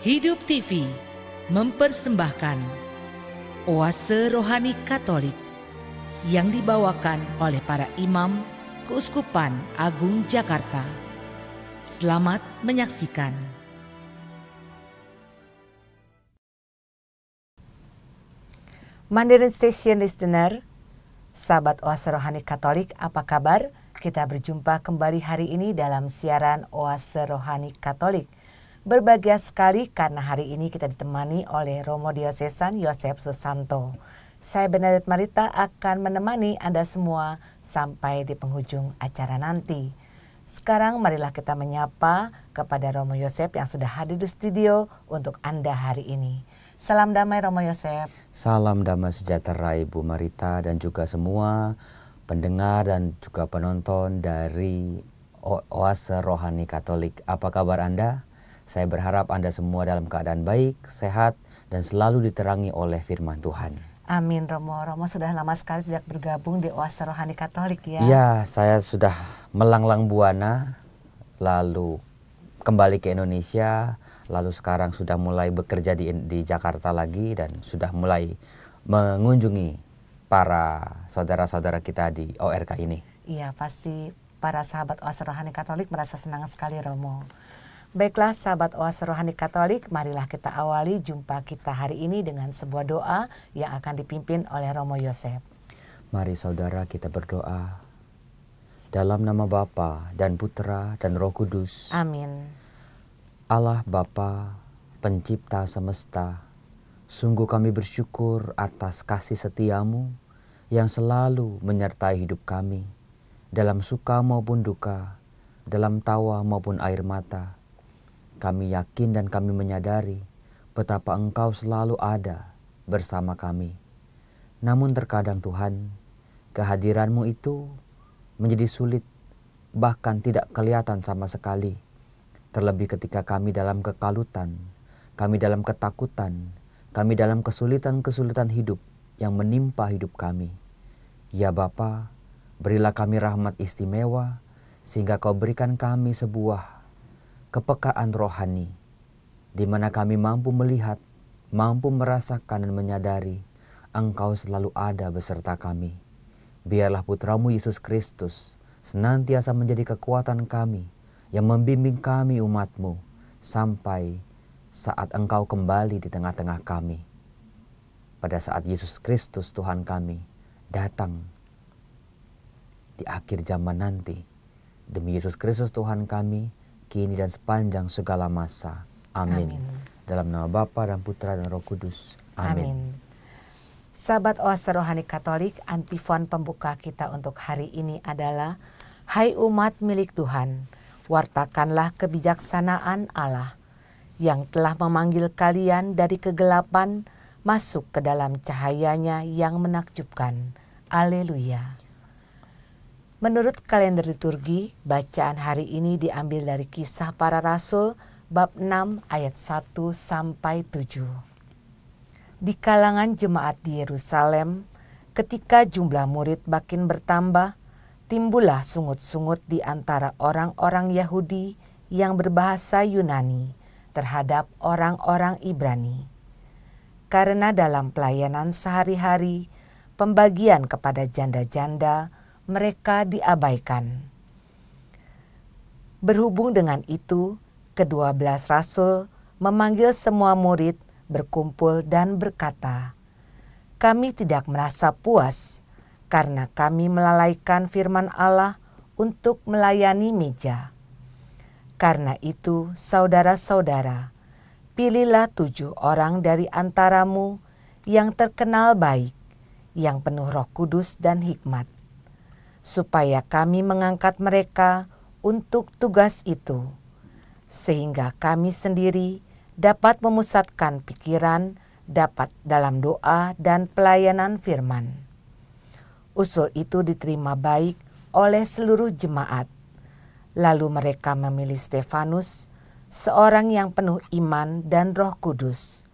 Hidup TV mempersembahkan Oase Rohani Katolik yang dibawakan oleh para imam Keuskupan Agung Jakarta. Selamat menyaksikan. Mandarin Station Listener, sahabat Oase Rohani Katolik, apa kabar? Kita berjumpa kembali hari ini dalam siaran Oase Rohani Katolik – Berbahagia sekali karena hari ini kita ditemani oleh Romo Diosesan Yosef Susanto. Saya Benedet Marita akan menemani Anda semua sampai di penghujung acara nanti. Sekarang marilah kita menyapa kepada Romo Yosef yang sudah hadir di studio untuk Anda hari ini. Salam damai Romo Yosef. Salam damai sejahtera Ibu Marita dan juga semua pendengar dan juga penonton dari Oase Rohani Katolik. Apa kabar Anda? Saya berharap Anda semua dalam keadaan baik, sehat, dan selalu diterangi oleh firman Tuhan. Amin Romo. Romo sudah lama sekali tidak bergabung di Oase Rohani Katolik ya. Iya, saya sudah melanglang buana lalu kembali ke Indonesia, lalu sekarang sudah mulai bekerja di di Jakarta lagi dan sudah mulai mengunjungi para saudara-saudara kita di ORK ini. Iya, pasti para sahabat Oase Rohani Katolik merasa senang sekali Romo. Baiklah sahabat oas rohani katolik, marilah kita awali jumpa kita hari ini dengan sebuah doa yang akan dipimpin oleh Romo Yosef. Mari saudara kita berdoa. Dalam nama Bapa dan Putra dan Roh Kudus. Amin. Allah Bapa, pencipta semesta, sungguh kami bersyukur atas kasih setiamu yang selalu menyertai hidup kami, dalam suka maupun duka, dalam tawa maupun air mata, kami yakin dan kami menyadari betapa Engkau selalu ada bersama kami. Namun terkadang Tuhan, kehadiranmu itu menjadi sulit, bahkan tidak kelihatan sama sekali. Terlebih ketika kami dalam kekalutan, kami dalam ketakutan, kami dalam kesulitan-kesulitan hidup yang menimpa hidup kami. Ya Bapa, berilah kami rahmat istimewa, sehingga kau berikan kami sebuah kepekaan rohani, di mana kami mampu melihat, mampu merasakan dan menyadari Engkau selalu ada beserta kami. Biarlah putramu Yesus Kristus senantiasa menjadi kekuatan kami yang membimbing kami umatmu sampai saat engkau kembali di tengah-tengah kami. Pada saat Yesus Kristus Tuhan kami datang di akhir zaman nanti. Demi Yesus Kristus Tuhan kami, kini dan sepanjang segala masa. Amin. Amin. Dalam nama Bapa dan Putra dan Roh Kudus. Amin. Amin. Sahabat Oase Rohani Katolik, antifon pembuka kita untuk hari ini adalah Hai umat milik Tuhan, wartakanlah kebijaksanaan Allah yang telah memanggil kalian dari kegelapan masuk ke dalam cahayanya yang menakjubkan. Haleluya. Menurut kalender liturgi, bacaan hari ini diambil dari kisah para rasul bab 6 ayat 1 sampai 7. Di kalangan jemaat di Yerusalem, ketika jumlah murid makin bertambah, timbullah sungut-sungut di antara orang-orang Yahudi yang berbahasa Yunani terhadap orang-orang Ibrani. Karena dalam pelayanan sehari-hari, pembagian kepada janda-janda, mereka diabaikan. Berhubung dengan itu, kedua belas rasul memanggil semua murid berkumpul dan berkata, "Kami tidak merasa puas karena kami melalaikan firman Allah untuk melayani meja." Karena itu, saudara-saudara, pilihlah tujuh orang dari antaramu yang terkenal baik, yang penuh Roh Kudus dan hikmat, supaya kami mengangkat mereka untuk tugas itu, sehingga kami sendiri dapat memusatkan pikiran dapat dalam doa dan pelayanan firman. Usul itu diterima baik oleh seluruh jemaat. Lalu mereka memilih Stefanus, seorang yang penuh iman dan roh kudus,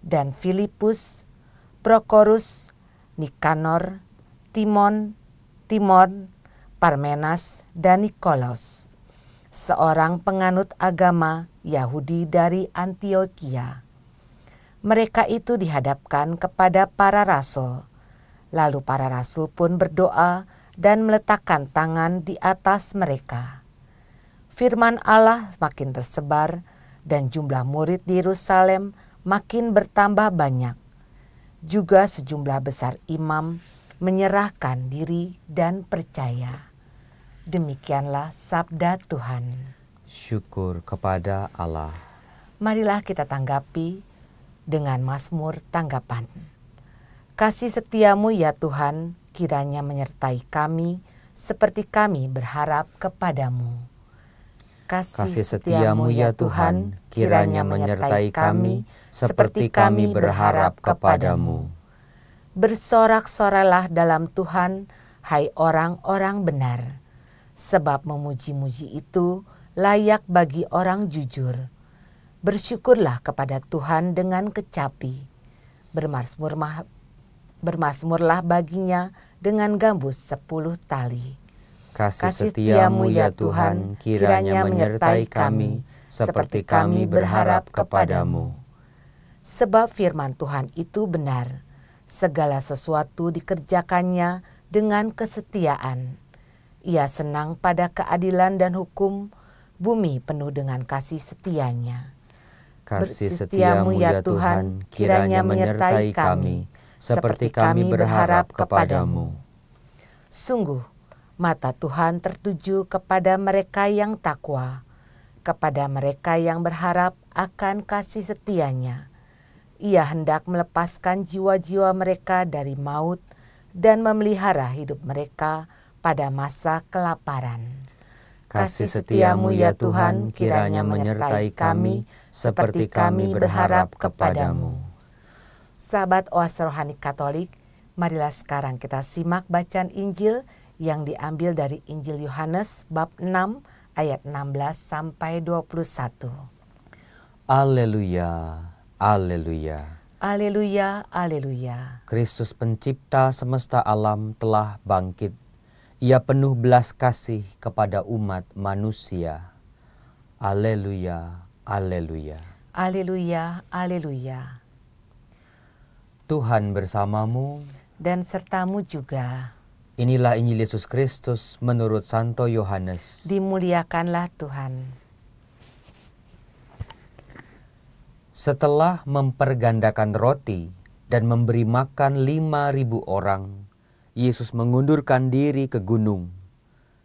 dan Filipus, Prokorus, Nikanor, Timon, Timon, Parmenas, dan Nikolos, seorang penganut agama Yahudi dari Antioquia. Mereka itu dihadapkan kepada para rasul. Lalu para rasul pun berdoa dan meletakkan tangan di atas mereka. Firman Allah makin tersebar dan jumlah murid di Yerusalem makin bertambah banyak. Juga sejumlah besar imam menyerahkan diri dan percaya. Demikianlah sabda Tuhan. Syukur kepada Allah. Marilah kita tanggapi dengan Mazmur tanggapan. Kasih setiamu ya Tuhan kiranya menyertai kami seperti kami berharap kepadamu. Kasih, Kasih setiamu ya, ya Tuhan kiranya menyertai kami seperti kami berharap kepadamu bersorak sorailah dalam Tuhan, hai orang-orang benar. Sebab memuji-muji itu layak bagi orang jujur. Bersyukurlah kepada Tuhan dengan kecapi. Bermasmur bermasmurlah baginya dengan gambus sepuluh tali. Kasih, Kasih setiamu ya, ya Tuhan kiranya menyertai kami seperti kami berharap kepadamu. Sebab firman Tuhan itu benar Segala sesuatu dikerjakannya dengan kesetiaan. Ia senang pada keadilan dan hukum, bumi penuh dengan kasih setianya. Kasih setiamu ya Tuhan, kiranya menyertai kami, seperti kami berharap kepadamu. Sungguh, mata Tuhan tertuju kepada mereka yang takwa, kepada mereka yang berharap akan kasih setianya ia hendak melepaskan jiwa-jiwa mereka dari maut dan memelihara hidup mereka pada masa kelaparan. Kasih setiamu ya Tuhan kiranya menyertai kami seperti kami berharap kepadamu. Sahabat Oase Rohani Katolik, marilah sekarang kita simak bacaan Injil yang diambil dari Injil Yohanes bab 6 ayat 16 sampai 21. Haleluya. Alleluia. Alleluia, Alleluia. Kristus pencipta semesta alam telah bangkit. Ia penuh belas kasih kepada umat manusia. Alleluia, Alleluia. Alleluia, Alleluia. Tuhan bersamamu. Dan sertamu juga. Inilah Injil Yesus Kristus menurut Santo Yohanes. Dimuliakanlah Tuhan. Setelah mempergandakan roti dan memberi makan lima ribu orang, Yesus mengundurkan diri ke gunung.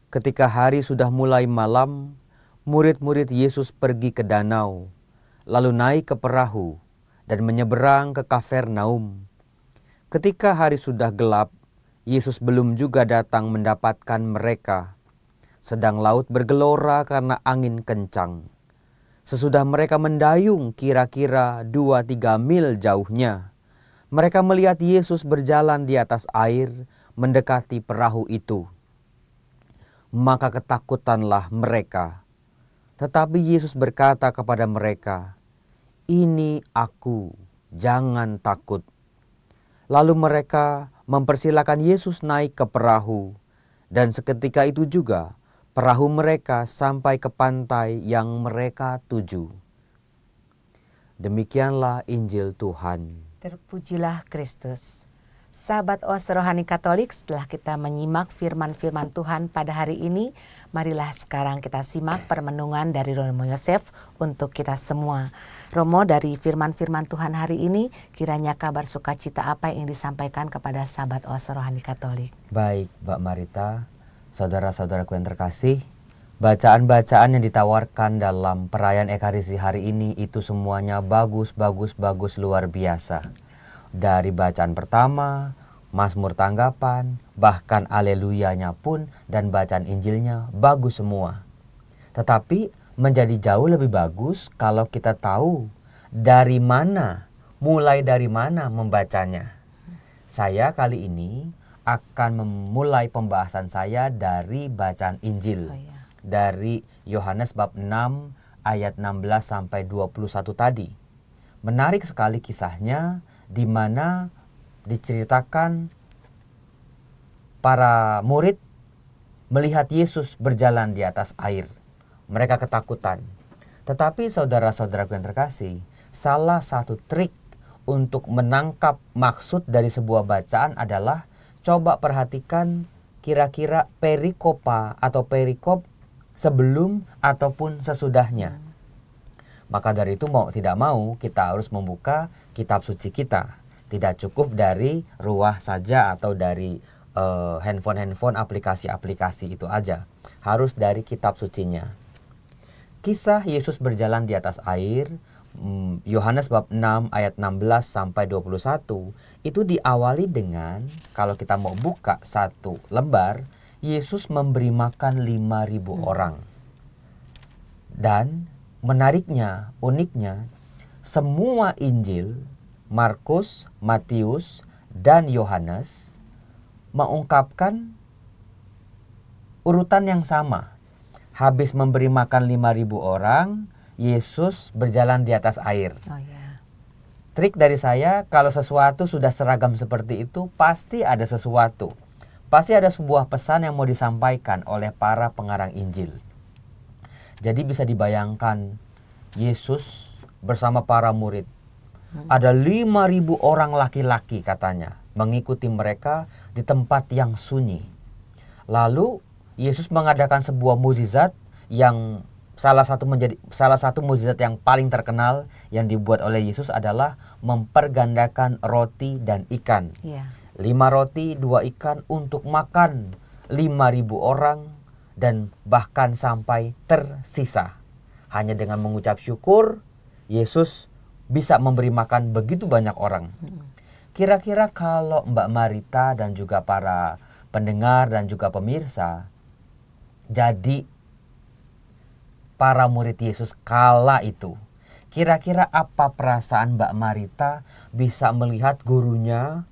Ketika hari sudah mulai malam, murid-murid Yesus pergi ke danau, lalu naik ke perahu dan menyeberang ke Kafernaum. Ketika hari sudah gelap, Yesus belum juga datang mendapatkan mereka, sedang laut bergelora karena angin kencang. Sesudah mereka mendayung kira-kira dua tiga mil jauhnya, mereka melihat Yesus berjalan di atas air mendekati perahu itu. Maka ketakutanlah mereka. Tetapi Yesus berkata kepada mereka, "Ini aku, jangan takut." Lalu mereka mempersilahkan Yesus naik ke perahu, dan seketika itu juga Perahu mereka sampai ke pantai yang mereka tuju. Demikianlah Injil Tuhan. Terpujilah Kristus. Sahabat OAS Rohani Katolik, setelah kita menyimak firman-firman Tuhan pada hari ini, marilah sekarang kita simak permenungan dari Romo Yosef untuk kita semua. Romo, dari firman-firman Tuhan hari ini, kiranya kabar sukacita apa yang disampaikan kepada sahabat OAS Rohani Katolik? Baik, Mbak Marita. Saudara-saudaraku yang terkasih, bacaan-bacaan yang ditawarkan dalam perayaan Ekarisi hari ini itu semuanya bagus, bagus, bagus, luar biasa. Dari bacaan pertama, Mazmur tanggapan, bahkan aleluyanya pun dan bacaan Injilnya bagus semua. Tetapi menjadi jauh lebih bagus kalau kita tahu dari mana, mulai dari mana membacanya. Saya kali ini akan memulai pembahasan saya dari bacaan Injil. Oh, iya. Dari Yohanes bab 6 ayat 16 sampai 21 tadi. Menarik sekali kisahnya di mana diceritakan para murid melihat Yesus berjalan di atas air. Mereka ketakutan. Tetapi saudara saudara yang terkasih, salah satu trik untuk menangkap maksud dari sebuah bacaan adalah coba perhatikan kira-kira perikopa atau perikop sebelum ataupun sesudahnya. Maka dari itu mau tidak mau kita harus membuka kitab suci kita. Tidak cukup dari ruah saja atau dari handphone eh, handphone-handphone aplikasi-aplikasi itu aja. Harus dari kitab sucinya. Kisah Yesus berjalan di atas air Hmm, Yohanes bab 6 ayat 16 sampai 21 itu diawali dengan kalau kita mau buka satu lembar Yesus memberi makan 5000 hmm. orang. Dan menariknya, uniknya semua Injil Markus, Matius dan Yohanes mengungkapkan urutan yang sama. Habis memberi makan 5000 orang, Yesus berjalan di atas air. Oh, yeah. Trik dari saya, kalau sesuatu sudah seragam seperti itu, pasti ada sesuatu. Pasti ada sebuah pesan yang mau disampaikan oleh para pengarang Injil. Jadi bisa dibayangkan Yesus bersama para murid. Hmm. Ada 5.000 orang laki-laki katanya mengikuti mereka di tempat yang sunyi. Lalu Yesus mengadakan sebuah mujizat yang salah satu menjadi salah satu mujizat yang paling terkenal yang dibuat oleh Yesus adalah mempergandakan roti dan ikan. Yeah. Lima roti, dua ikan untuk makan lima ribu orang dan bahkan sampai tersisa. Hanya dengan mengucap syukur, Yesus bisa memberi makan begitu banyak orang. Hmm. Kira-kira kalau Mbak Marita dan juga para pendengar dan juga pemirsa jadi para murid Yesus kala itu. Kira-kira apa perasaan Mbak Marita bisa melihat gurunya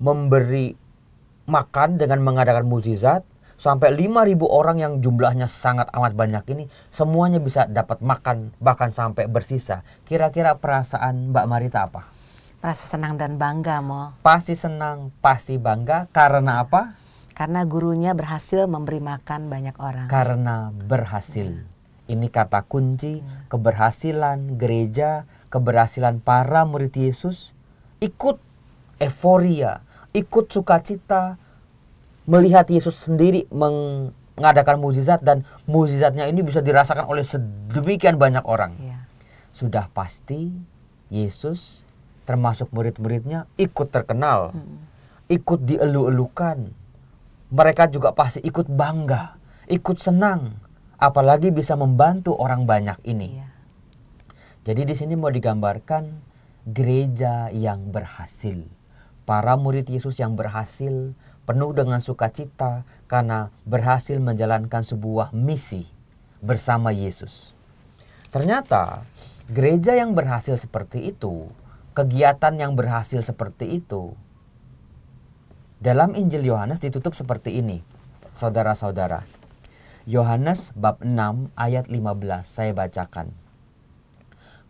memberi makan dengan mengadakan mukjizat sampai 5000 orang yang jumlahnya sangat amat banyak ini semuanya bisa dapat makan bahkan sampai bersisa. Kira-kira perasaan Mbak Marita apa? Rasa senang dan bangga, Mo. Pasti senang, pasti bangga karena apa? Karena gurunya berhasil memberi makan banyak orang. Karena berhasil. Hmm. Ini kata kunci keberhasilan gereja, keberhasilan para murid Yesus ikut euforia, ikut sukacita melihat Yesus sendiri mengadakan mukjizat dan mukjizatnya ini bisa dirasakan oleh sedemikian banyak orang. Ya. Sudah pasti Yesus termasuk murid-muridnya ikut terkenal, hmm. ikut dielu-elukan. Mereka juga pasti ikut bangga, ikut senang apalagi bisa membantu orang banyak ini. Ya. Jadi di sini mau digambarkan gereja yang berhasil. Para murid Yesus yang berhasil penuh dengan sukacita karena berhasil menjalankan sebuah misi bersama Yesus. Ternyata gereja yang berhasil seperti itu, kegiatan yang berhasil seperti itu, dalam Injil Yohanes ditutup seperti ini, saudara-saudara. Yohanes bab 6 ayat 15 saya bacakan.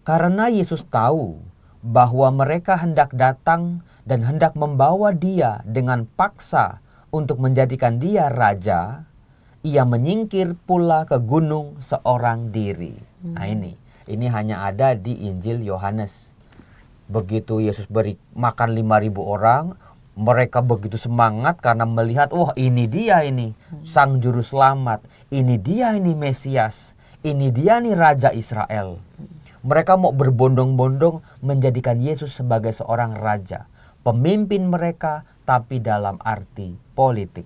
Karena Yesus tahu bahwa mereka hendak datang dan hendak membawa dia dengan paksa untuk menjadikan dia raja, ia menyingkir pula ke gunung seorang diri. Nah, hmm. Nah ini, ini hanya ada di Injil Yohanes. Begitu Yesus beri makan ribu orang, mereka begitu semangat karena melihat wah ini dia ini sang juru selamat, ini dia ini Mesias, ini dia ini raja Israel. Mereka mau berbondong-bondong menjadikan Yesus sebagai seorang raja, pemimpin mereka tapi dalam arti politik.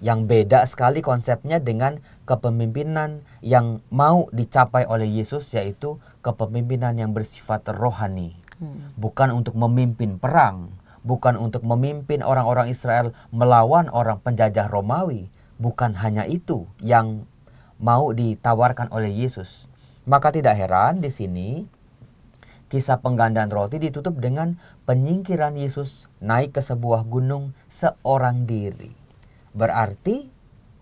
Yang beda sekali konsepnya dengan kepemimpinan yang mau dicapai oleh Yesus yaitu kepemimpinan yang bersifat rohani. Hmm. Bukan untuk memimpin perang, bukan untuk memimpin orang-orang Israel melawan orang penjajah Romawi, bukan hanya itu yang mau ditawarkan oleh Yesus. Maka tidak heran di sini kisah penggandaan roti ditutup dengan penyingkiran Yesus naik ke sebuah gunung seorang diri. Berarti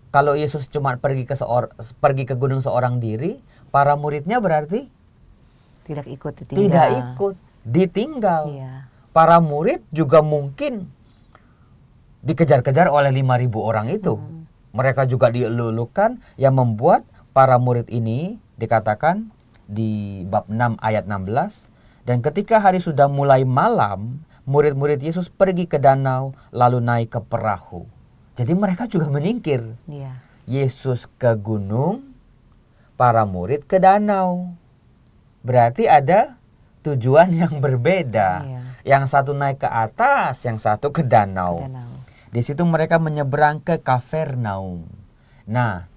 kalau Yesus cuma pergi ke seor, pergi ke gunung seorang diri, para muridnya berarti tidak ikut ditinggal. Tidak ikut ditinggal. Iya para murid juga mungkin dikejar-kejar oleh 5.000 orang itu. Hmm. Mereka juga dielulukan yang membuat para murid ini dikatakan di bab 6 ayat 16 dan ketika hari sudah mulai malam murid-murid Yesus pergi ke danau lalu naik ke perahu. Jadi mereka juga menyingkir. Ya. Yesus ke gunung, para murid ke danau. Berarti ada tujuan yang berbeda. Ya. Yang satu naik ke atas, yang satu ke danau. Di situ mereka menyeberang ke Kavernaum. Nah,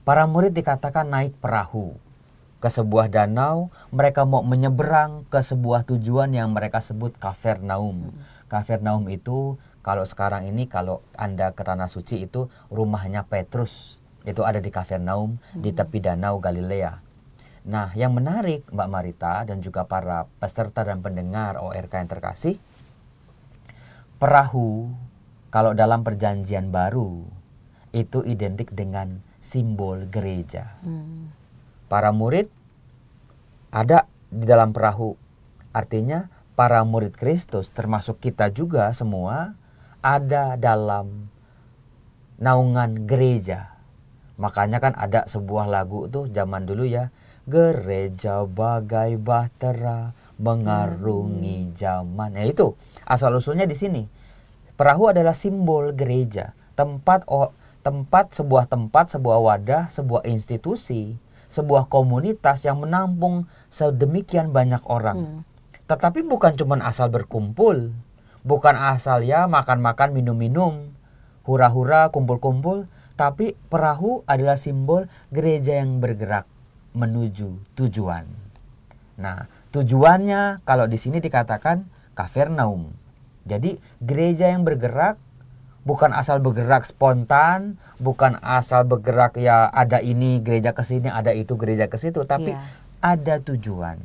para murid dikatakan naik perahu ke sebuah danau, mereka mau menyeberang ke sebuah tujuan yang mereka sebut Kavernaum. Hmm. Kavernaum itu kalau sekarang ini kalau Anda ke tanah suci itu rumahnya Petrus. Itu ada di Kavernaum hmm. di tepi danau Galilea. Nah, yang menarik Mbak Marita dan juga para peserta dan pendengar ORK yang terkasih, perahu kalau dalam perjanjian baru itu identik dengan simbol gereja. Hmm. Para murid ada di dalam perahu. Artinya para murid Kristus termasuk kita juga semua ada dalam naungan gereja. Makanya kan ada sebuah lagu tuh zaman dulu ya, gereja bagai bahtera mengarungi zaman. Ya itu asal usulnya di sini. Perahu adalah simbol gereja, tempat tempat sebuah tempat, sebuah wadah, sebuah institusi, sebuah komunitas yang menampung sedemikian banyak orang. Hmm. Tetapi bukan cuma asal berkumpul, bukan asal ya makan-makan, minum-minum, hura-hura, kumpul-kumpul, tapi perahu adalah simbol gereja yang bergerak menuju tujuan. Nah, tujuannya kalau di sini dikatakan Kafernaum. Jadi gereja yang bergerak bukan asal bergerak spontan, bukan asal bergerak ya ada ini gereja ke sini, ada itu gereja ke situ, tapi yeah. ada tujuan.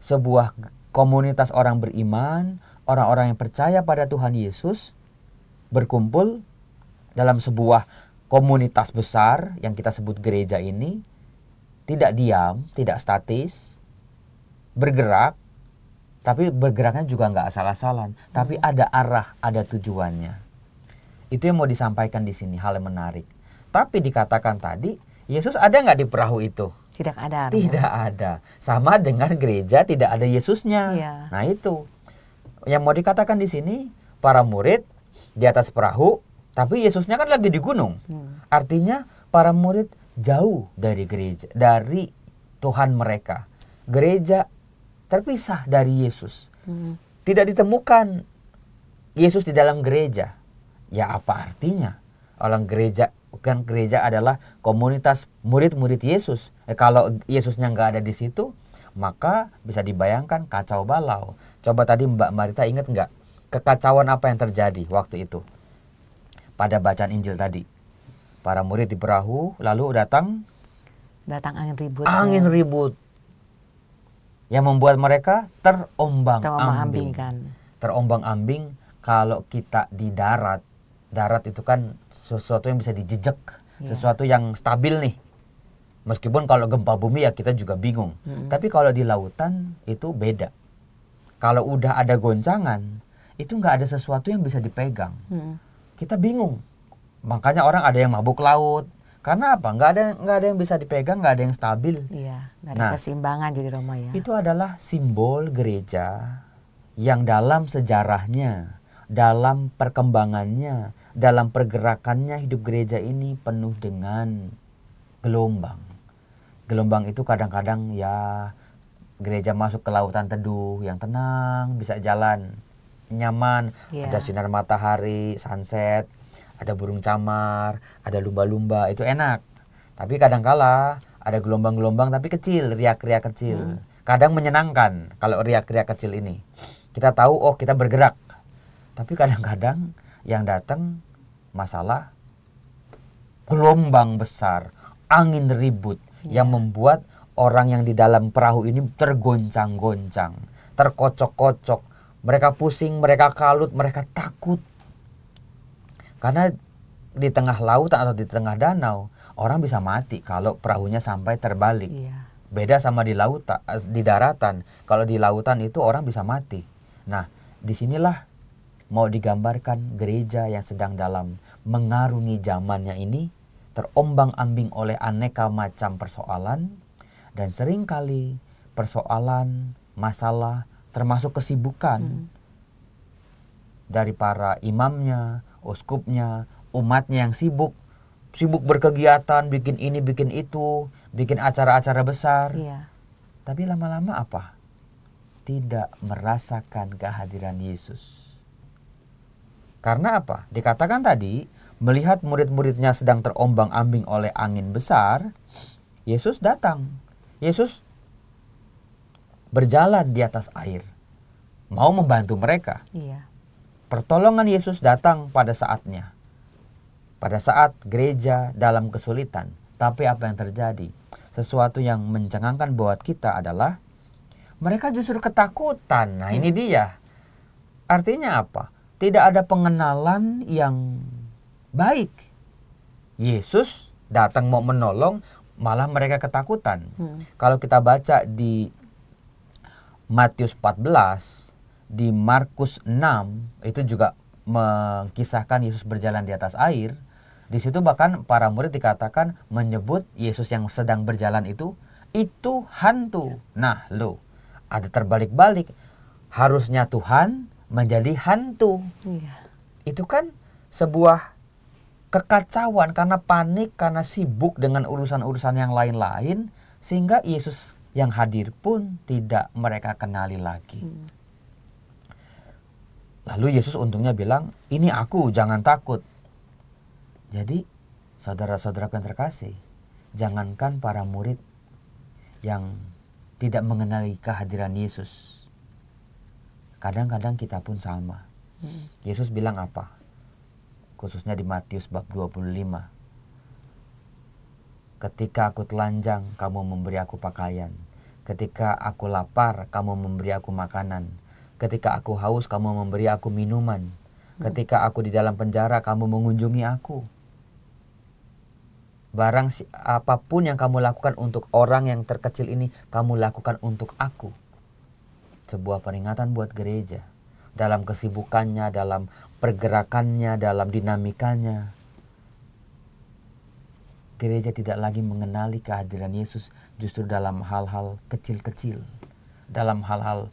Sebuah komunitas orang beriman, orang-orang yang percaya pada Tuhan Yesus berkumpul dalam sebuah komunitas besar yang kita sebut gereja ini tidak diam, tidak statis, bergerak, tapi bergeraknya juga nggak asal-asalan, hmm. tapi ada arah, ada tujuannya. Itu yang mau disampaikan di sini, hal yang menarik. Tapi dikatakan tadi, Yesus ada nggak di perahu itu? Tidak ada. Tidak ada. Sama dengan gereja tidak ada Yesusnya. Iya. Nah itu yang mau dikatakan di sini, para murid di atas perahu, tapi Yesusnya kan lagi di gunung. Hmm. Artinya para murid jauh dari gereja, dari Tuhan mereka. Gereja terpisah dari Yesus. Hmm. Tidak ditemukan Yesus di dalam gereja. Ya apa artinya? Orang gereja bukan gereja adalah komunitas murid-murid Yesus. Eh, kalau Yesusnya nggak ada di situ, maka bisa dibayangkan kacau balau. Coba tadi Mbak Marita ingat nggak kekacauan apa yang terjadi waktu itu pada bacaan Injil tadi? Para murid di perahu, lalu datang datang angin ribut. Angin ya. ribut yang membuat mereka terombang ambing. Kan? Terombang ambing kalau kita di darat, darat itu kan sesuatu yang bisa dijejek, yeah. sesuatu yang stabil nih. Meskipun kalau gempa bumi ya kita juga bingung. -hmm. Tapi kalau di lautan itu beda. Kalau udah ada goncangan, itu nggak ada sesuatu yang bisa dipegang. -hmm. Kita bingung makanya orang ada yang mabuk laut karena apa nggak ada nggak ada yang bisa dipegang nggak ada yang stabil iya nggak ada nah, keseimbangan jadi gitu, Roma ya itu adalah simbol gereja yang dalam sejarahnya dalam perkembangannya dalam pergerakannya hidup gereja ini penuh dengan gelombang gelombang itu kadang-kadang ya gereja masuk ke lautan teduh yang tenang bisa jalan nyaman yeah. ada sinar matahari sunset ada burung camar, ada lumba-lumba, itu enak. Tapi kadang-kala ada gelombang-gelombang tapi kecil, riak-riak kecil. Hmm. Kadang menyenangkan kalau riak-riak kecil ini. Kita tahu oh kita bergerak. Tapi kadang-kadang yang datang masalah gelombang besar, angin ribut yeah. yang membuat orang yang di dalam perahu ini tergoncang-goncang, terkocok-kocok. Mereka pusing, mereka kalut, mereka takut karena di tengah lautan atau di tengah danau orang bisa mati kalau perahunya sampai terbalik. Iya. Beda sama di lautan, eh, di daratan. Kalau di lautan itu orang bisa mati. Nah, disinilah mau digambarkan gereja yang sedang dalam mengarungi zamannya ini terombang-ambing oleh aneka macam persoalan dan seringkali persoalan, masalah termasuk kesibukan hmm. dari para imamnya, uskupnya, oh, umatnya yang sibuk, sibuk berkegiatan, bikin ini, bikin itu, bikin acara-acara besar. Iya. Tapi lama-lama apa? Tidak merasakan kehadiran Yesus. Karena apa? Dikatakan tadi, melihat murid-muridnya sedang terombang-ambing oleh angin besar, Yesus datang. Yesus berjalan di atas air, mau membantu mereka. Iya. Pertolongan Yesus datang pada saatnya. Pada saat gereja dalam kesulitan. Tapi apa yang terjadi? Sesuatu yang mencengangkan buat kita adalah mereka justru ketakutan. Nah, ini dia. Artinya apa? Tidak ada pengenalan yang baik. Yesus datang mau menolong, malah mereka ketakutan. Hmm. Kalau kita baca di Matius 14 di Markus 6 itu juga mengkisahkan Yesus berjalan di atas air. Di situ bahkan para murid dikatakan menyebut Yesus yang sedang berjalan itu itu hantu. Ya. Nah, lo ada terbalik-balik. Harusnya Tuhan menjadi hantu. Iya. Itu kan sebuah kekacauan karena panik, karena sibuk dengan urusan-urusan yang lain-lain sehingga Yesus yang hadir pun tidak mereka kenali lagi. Hmm. Lalu Yesus untungnya bilang, ini aku, jangan takut. Jadi, saudara saudara yang terkasih, jangankan para murid yang tidak mengenali kehadiran Yesus. Kadang-kadang kita pun sama. Hmm. Yesus bilang apa? Khususnya di Matius bab 25. Ketika aku telanjang, kamu memberi aku pakaian. Ketika aku lapar, kamu memberi aku makanan Ketika aku haus, kamu memberi aku minuman. Hmm. Ketika aku di dalam penjara, kamu mengunjungi aku. Barang si, apapun yang kamu lakukan untuk orang yang terkecil ini, kamu lakukan untuk aku. Sebuah peringatan buat gereja. Dalam kesibukannya, dalam pergerakannya, dalam dinamikanya. Gereja tidak lagi mengenali kehadiran Yesus justru dalam hal-hal kecil-kecil. Dalam hal-hal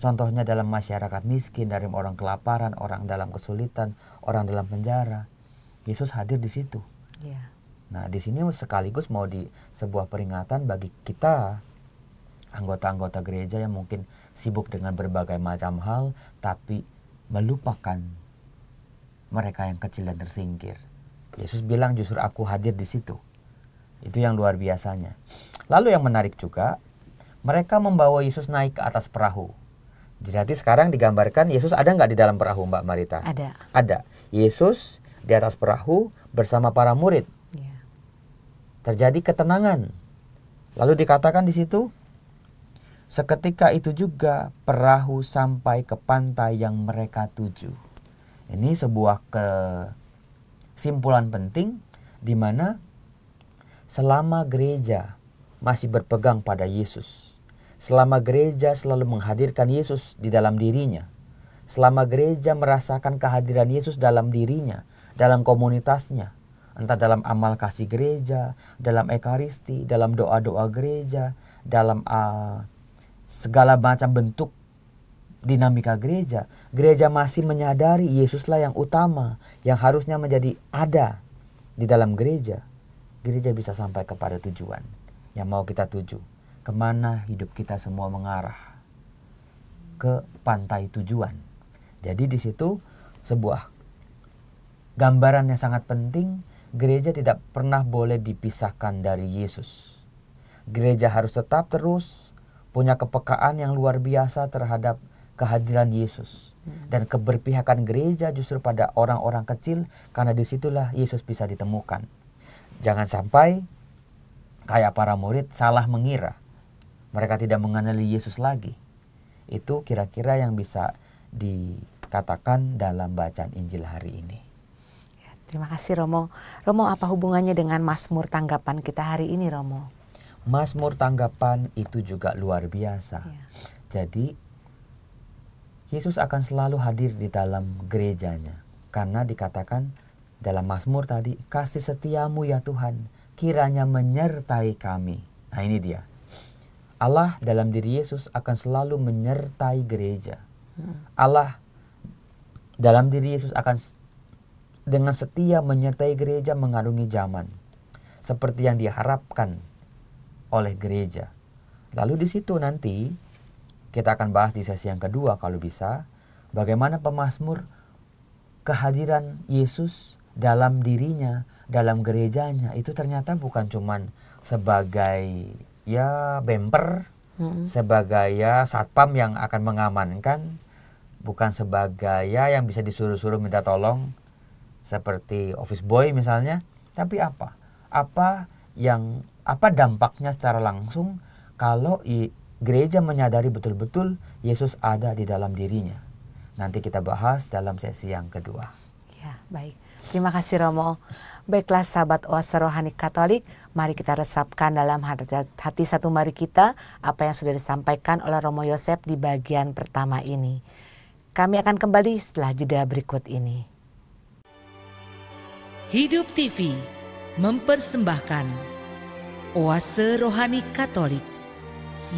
Contohnya dalam masyarakat miskin, dari orang kelaparan, orang dalam kesulitan, orang dalam penjara. Yesus hadir di situ. Yeah. Nah, di sini sekaligus mau di sebuah peringatan bagi kita anggota-anggota gereja yang mungkin sibuk dengan berbagai macam hal tapi melupakan mereka yang kecil dan tersingkir. Yesus bilang justru aku hadir di situ. Itu yang luar biasanya. Lalu yang menarik juga, mereka membawa Yesus naik ke atas perahu jadi sekarang digambarkan Yesus ada nggak di dalam perahu Mbak Marita? Ada. Ada. Yesus di atas perahu bersama para murid. Ya. Terjadi ketenangan. Lalu dikatakan di situ, seketika itu juga perahu sampai ke pantai yang mereka tuju. Ini sebuah kesimpulan penting di mana selama gereja masih berpegang pada Yesus Selama gereja selalu menghadirkan Yesus di dalam dirinya, selama gereja merasakan kehadiran Yesus dalam dirinya, dalam komunitasnya, entah dalam amal kasih gereja, dalam ekaristi, dalam doa-doa gereja, dalam uh, segala macam bentuk dinamika gereja, gereja masih menyadari Yesuslah yang utama, yang harusnya menjadi ada di dalam gereja. Gereja bisa sampai kepada tujuan yang mau kita tuju kemana hidup kita semua mengarah ke pantai tujuan. Jadi di situ sebuah gambaran yang sangat penting, gereja tidak pernah boleh dipisahkan dari Yesus. Gereja harus tetap terus punya kepekaan yang luar biasa terhadap kehadiran Yesus hmm. dan keberpihakan gereja justru pada orang-orang kecil karena disitulah Yesus bisa ditemukan. Jangan sampai kayak para murid salah mengira mereka tidak mengenali Yesus lagi. Itu kira-kira yang bisa dikatakan dalam bacaan Injil hari ini. Ya, terima kasih Romo. Romo apa hubungannya dengan Mazmur tanggapan kita hari ini Romo? Mazmur tanggapan itu juga luar biasa. Ya. Jadi Yesus akan selalu hadir di dalam gerejanya karena dikatakan dalam Mazmur tadi kasih setiamu ya Tuhan kiranya menyertai kami. Nah ini dia Allah dalam diri Yesus akan selalu menyertai gereja. Hmm. Allah dalam diri Yesus akan dengan setia menyertai gereja mengarungi zaman seperti yang diharapkan oleh gereja. Lalu di situ nanti kita akan bahas di sesi yang kedua kalau bisa bagaimana pemazmur kehadiran Yesus dalam dirinya, dalam gerejanya itu ternyata bukan cuman sebagai ya bemper hmm. sebagai ya satpam yang akan mengamankan bukan sebagai ya yang bisa disuruh-suruh minta tolong seperti office boy misalnya tapi apa apa yang apa dampaknya secara langsung kalau i, gereja menyadari betul-betul Yesus ada di dalam dirinya nanti kita bahas dalam sesi yang kedua ya baik terima kasih Romo baiklah sahabat oase rohani Katolik Mari kita resapkan dalam hati satu mari kita apa yang sudah disampaikan oleh Romo Yosef di bagian pertama ini. Kami akan kembali setelah jeda berikut ini. Hidup TV mempersembahkan Oase Rohani Katolik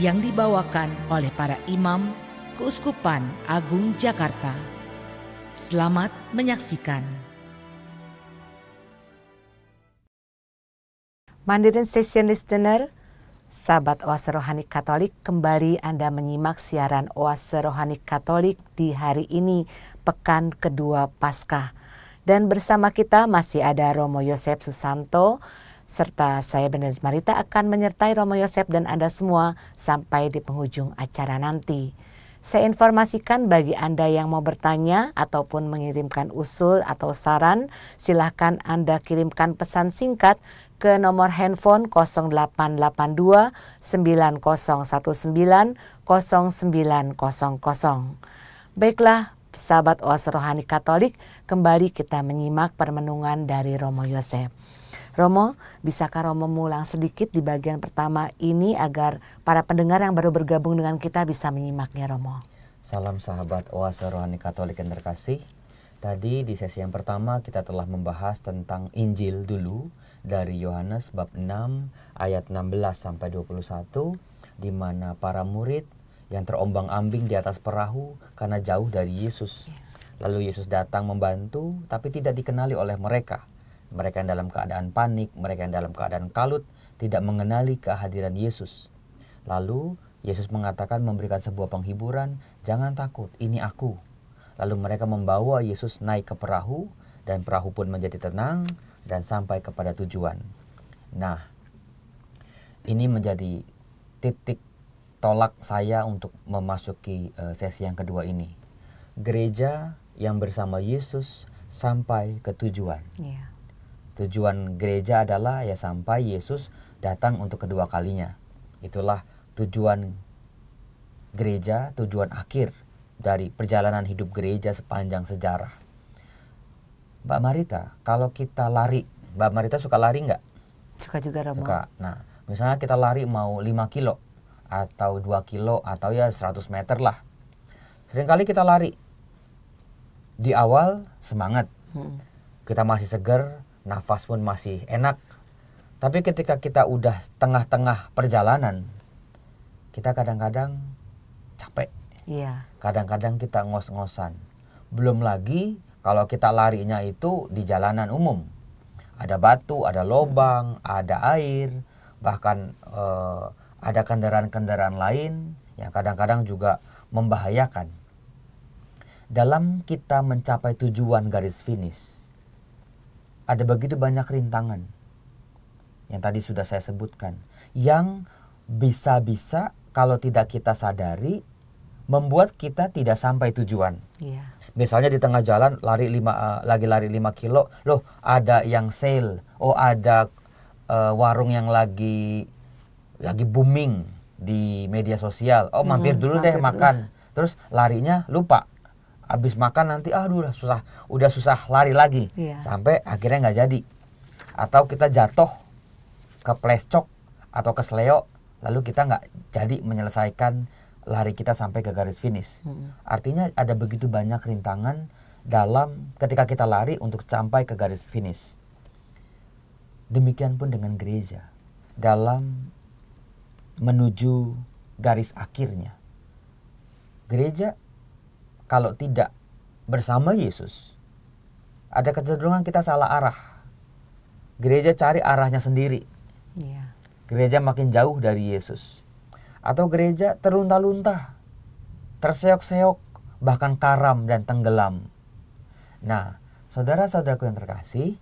yang dibawakan oleh para imam Keuskupan Agung Jakarta. Selamat menyaksikan. Mandarin Session Listener, sahabat Oase Rohani Katolik, kembali Anda menyimak siaran Oase Rohani Katolik di hari ini, pekan kedua Paskah. Dan bersama kita masih ada Romo Yosep Susanto, serta saya Benedict Marita akan menyertai Romo Yosep dan Anda semua sampai di penghujung acara nanti. Saya informasikan bagi Anda yang mau bertanya ataupun mengirimkan usul atau saran, silahkan Anda kirimkan pesan singkat ke nomor handphone 0882 9019 0900. Baiklah, sahabat Oase Rohani Katolik, kembali kita menyimak permenungan dari Romo Yosef. Romo, bisakah Romo mengulang sedikit di bagian pertama ini agar para pendengar yang baru bergabung dengan kita bisa menyimaknya, Romo? Salam sahabat Oase Rohani Katolik yang terkasih. Tadi di sesi yang pertama kita telah membahas tentang Injil dulu, dari Yohanes bab 6 ayat 16 sampai 21 di mana para murid yang terombang-ambing di atas perahu karena jauh dari Yesus. Ya. Lalu Yesus datang membantu tapi tidak dikenali oleh mereka. Mereka yang dalam keadaan panik, mereka yang dalam keadaan kalut tidak mengenali kehadiran Yesus. Lalu Yesus mengatakan memberikan sebuah penghiburan, "Jangan takut, ini aku." Lalu mereka membawa Yesus naik ke perahu dan perahu pun menjadi tenang dan sampai kepada tujuan. Nah, ini menjadi titik tolak saya untuk memasuki eh, sesi yang kedua ini. Gereja yang bersama Yesus sampai ke tujuan. Yeah. Tujuan gereja adalah ya sampai Yesus datang untuk kedua kalinya. Itulah tujuan gereja, tujuan akhir dari perjalanan hidup gereja sepanjang sejarah. Mbak Marita, kalau kita lari, Mbak Marita suka lari nggak? Suka juga Romo. Suka. Nah, misalnya kita lari mau 5 kilo atau 2 kilo atau ya 100 meter lah. Seringkali kita lari di awal semangat. Hmm. Kita masih seger, nafas pun masih enak. Tapi ketika kita udah tengah-tengah perjalanan, kita kadang-kadang capek. Iya. Yeah. Kadang-kadang kita ngos-ngosan. Belum lagi kalau kita larinya itu di jalanan umum, ada batu, ada lobang, ada air, bahkan eh, ada kendaraan-kendaraan lain yang kadang-kadang juga membahayakan. Dalam kita mencapai tujuan garis finish, ada begitu banyak rintangan yang tadi sudah saya sebutkan, yang bisa-bisa kalau tidak kita sadari membuat kita tidak sampai tujuan. Yeah misalnya di tengah jalan lari lima, uh, lagi lari 5 kilo loh ada yang sale oh ada uh, warung yang lagi lagi booming di media sosial oh hmm, mampir hmm, dulu mampir deh dulu. makan terus larinya lupa habis makan nanti aduh udah susah udah susah lari lagi iya. sampai akhirnya nggak jadi atau kita jatuh ke plescok atau ke seleo lalu kita nggak jadi menyelesaikan lari kita sampai ke garis finish. Hmm. Artinya ada begitu banyak rintangan dalam ketika kita lari untuk sampai ke garis finish. Demikian pun dengan gereja dalam menuju garis akhirnya. Gereja kalau tidak bersama Yesus ada kecenderungan kita salah arah. Gereja cari arahnya sendiri. Yeah. Gereja makin jauh dari Yesus atau gereja terlunta-lunta, terseok-seok, bahkan karam dan tenggelam. Nah, saudara-saudaraku yang terkasih,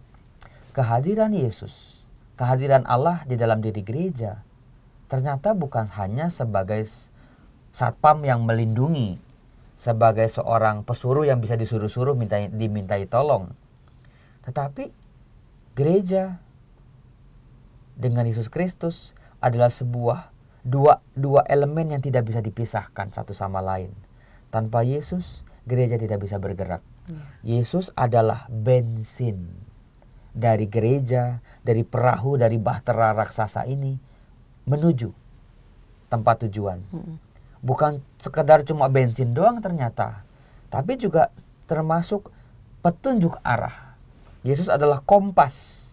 kehadiran Yesus, kehadiran Allah di dalam diri gereja, ternyata bukan hanya sebagai satpam yang melindungi, sebagai seorang pesuruh yang bisa disuruh-suruh mintai, dimintai tolong. Tetapi gereja dengan Yesus Kristus adalah sebuah dua dua elemen yang tidak bisa dipisahkan satu sama lain. Tanpa Yesus, gereja tidak bisa bergerak. Iya. Yesus adalah bensin dari gereja, dari perahu, dari bahtera raksasa ini menuju tempat tujuan. Bukan sekedar cuma bensin doang ternyata, tapi juga termasuk petunjuk arah. Yesus adalah kompas